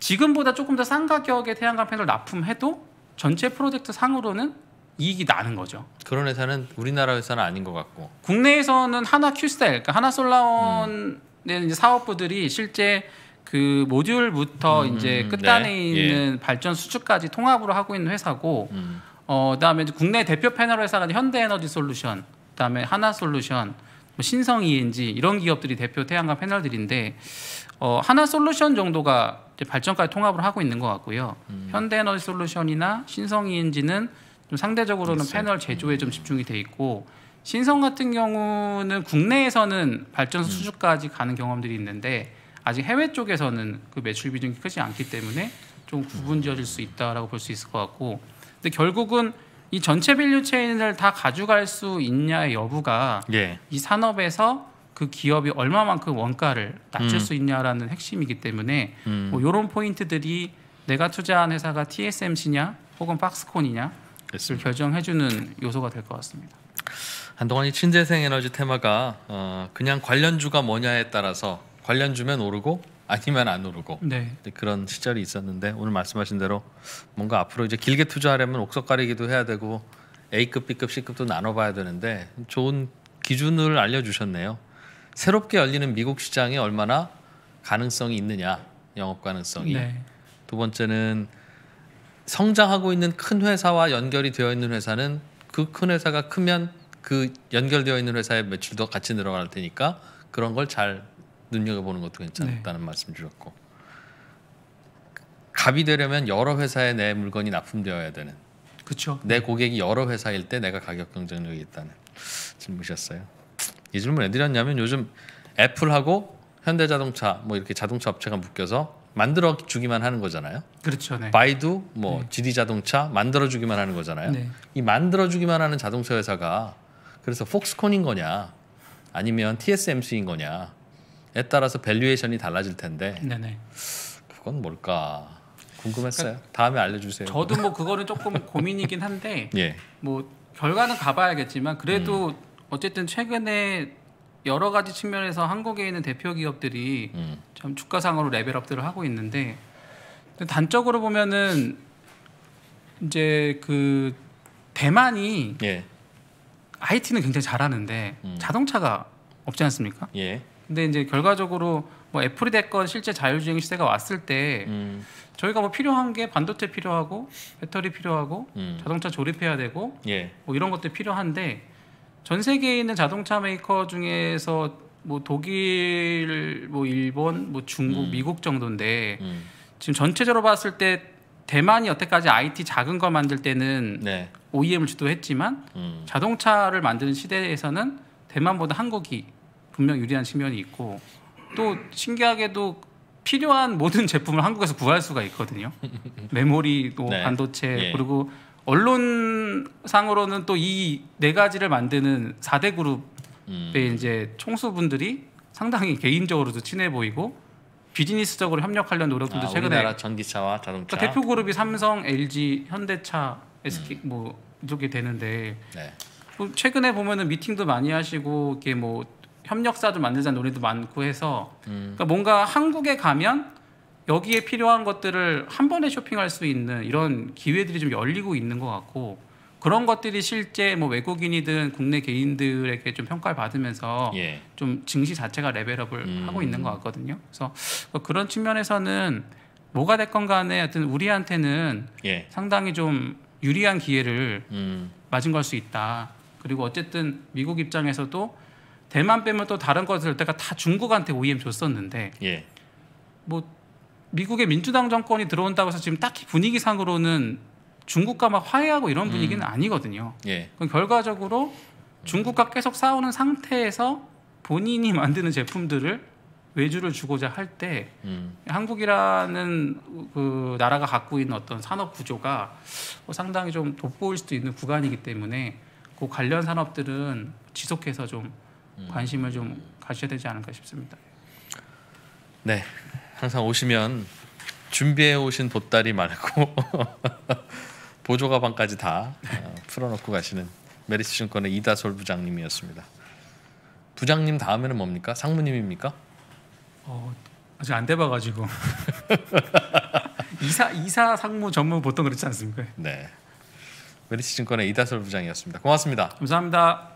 지금보다 조금 더 싼 가격에 태양광 패널 납품해도 전체 프로젝트 상으로는 이익이 나는 거죠. 그런 회사는 우리나라 회사는 아닌 것 같고 국내에서는 하나 큐스타 그러니까 하나 솔라원의 음. 사업부들이 실제 그 모듈부터 음, 음 이제 음. 끝단에 네. 있는 예. 발전 수주까지 통합으로 하고 있는 회사고 음. 어, 그다음에 국내 대표 패널 회사가 현대에너지솔루션, 그다음에 하나솔루션, 뭐 신성이엔지 이런 기업들이 대표 태양광 패널들인데 어, 하나솔루션 정도가 이제 발전까지 통합을 하고 있는 것 같고요. 음. 현대에너지솔루션이나 신성이엔지는 좀 상대적으로는 있어요. 패널 제조에 좀 음. 집중이 돼 있고 신성 같은 경우는 국내에서는 발전소 음. 수주까지 가는 경험들이 있는데 아직 해외 쪽에서는 그 매출 비중이 크지 않기 때문에 좀 구분 지어질 수 있다라고 볼 수 있을 것 같고 근데 결국은 이 전체 밸류 체인을 다 가져갈 수 있냐의 여부가 예. 이 산업에서 그 기업이 얼마만큼 원가를 낮출 음. 수 있냐라는 핵심이기 때문에 음. 뭐 이런 포인트들이 내가 투자한 회사가 TSMC냐 혹은 박스콘이냐 를 결정해주는 요소가 될 것 같습니다. 한동안 이 친재생 에너지 테마가 어 그냥 관련주가 뭐냐에 따라서 관련주면 오르고 아니면 안 오르고 네. 그런 시절이 있었는데 오늘 말씀하신 대로 뭔가 앞으로 이제 길게 투자하려면 옥석 가리기도 해야 되고 A급, B급, C급도 나눠봐야 되는데 좋은 기준을 알려주셨네요. 새롭게 열리는 미국 시장에 얼마나 가능성이 있느냐 영업 가능성이 네. 두 번째는 성장하고 있는 큰 회사와 연결이 되어 있는 회사는 그 큰 회사가 크면 그 연결되어 있는 회사의 매출도 같이 늘어갈 테니까 그런 걸잘 눈여겨보는 것도 괜찮다는 네. 말씀 주셨고 갑이 되려면 여러 회사에 내 물건이 납품되어야 되는 그렇죠. 내 고객이 여러 회사일 때 내가 가격 경쟁력이 있다는 질문이셨어요. 이 질문 왜 드렸냐면 요즘 애플하고 현대자동차 뭐 이렇게 자동차 업체가 묶여서 만들어 주기만 하는 거잖아요. 그렇죠. 네. 바이두 뭐 네. GD 자동차 만들어 주기만 하는 거잖아요. 네. 이 만들어 주기만 하는 자동차 회사가 그래서 폭스콘인 거냐 아니면 TSMC인 거냐 에 따라서 밸류에이션이 달라질 텐데. 네네. 그건 뭘까? 궁금했어요. 그러니까 다음에 알려주세요. 저도 뭐 그거는 조금 고민이긴 한데 [LAUGHS] 예. 뭐 결과는 가봐야겠지만 그래도 음. 어쨌든 최근에 여러 가지 측면에서 한국에 있는 대표 기업들이 음. 참 주가상으로 레벨업들을 하고 있는데 단적으로 보면은 이제 그 대만이 예. IT는 굉장히 잘하는데 음. 자동차가 없지 않습니까? 예. 근데 이제 결과적으로 뭐 애플이 됐건 실제 자율주행 시대가 왔을 때 음. 저희가 뭐 필요한 게 반도체 필요하고 배터리 필요하고 음. 자동차 조립해야 되고 예. 뭐 이런 것들 필요한데 전 세계에 있는 자동차 메이커 중에서 뭐 독일, 뭐 일본, 뭐 중국, 음. 미국 정도인데 음. 지금 전체적으로 봤을 때 대만이 여태까지 IT 작은 거 만들 때는 네. OEM을 주도했지만 음. 자동차를 만드는 시대에서는 대만보다 한국이 분명 유리한 측면이 있고 또 신기하게도 필요한 모든 제품을 한국에서 구할 수가 있거든요. [LAUGHS] 메모리도 네. 반도체 예. 그리고 언론상으로는 또 이 네 가지를 만드는 4대 그룹의 음. 이제 총수분들이 상당히 개인적으로도 친해 보이고 비즈니스적으로 협력하려는 노력들도 아, 최근에 우리나라 전기차와 자동차 그러니까 대표 그룹이 음. 삼성, LG, 현대차, SK 음. 뭐 이렇게 되는데 네. 최근에 보면은 미팅도 많이 하시고 이게 뭐 협력사도 만들자는 노래도 많고 해서 음. 그러니까 뭔가 한국에 가면 여기에 필요한 것들을 한 번에 쇼핑할 수 있는 이런 기회들이 좀 열리고 있는 것 같고 그런 것들이 실제 뭐 외국인이든 국내 개인들에게 좀 평가를 받으면서 예. 좀 증시 자체가 레벨업을 음. 하고 있는 것 같거든요. 그래서 뭐 그런 측면에서는 뭐가 됐건 간에 하여튼 우리한테는 예. 상당히 좀 유리한 기회를 음. 맞은 걸 수 있다. 그리고 어쨌든 미국 입장에서도 대만 빼면 또 다른 것을 때가 다 중국한테 OEM 줬었는데 예. 뭐 미국의 민주당 정권이 들어온다고 해서 지금 딱히 분위기상으로는 중국과 막 화해하고 이런 음. 분위기는 음. 아니거든요. 예. 그럼 결과적으로 중국과 계속 싸우는 상태에서 본인이 [LAUGHS] 만드는 제품들을 외주를 주고자 할때 음. 한국이라는 그 나라가 갖고 있는 어떤 산업 구조가 뭐 상당히 좀 돋보일 수도 있는 구간이기 때문에 그 관련 산업들은 지속해서 좀 음. 관심을 좀 가셔야 되지 않을까 싶습니다. 네, 항상 오시면 준비해 오신 보따리 많고 [LAUGHS] 보조 가방까지 다 어, 풀어놓고 가시는 메리츠 증권의 이다솔 부장님이었습니다. 부장님 다음에는 뭡니까? 상무님입니까? 어, 아직 안 돼봐가지고 [LAUGHS] 이사 이사 상무 전무 보통 그렇지 않습니까? 네. 메리츠 증권의 이다솔 부장이었습니다. 고맙습니다. 감사합니다.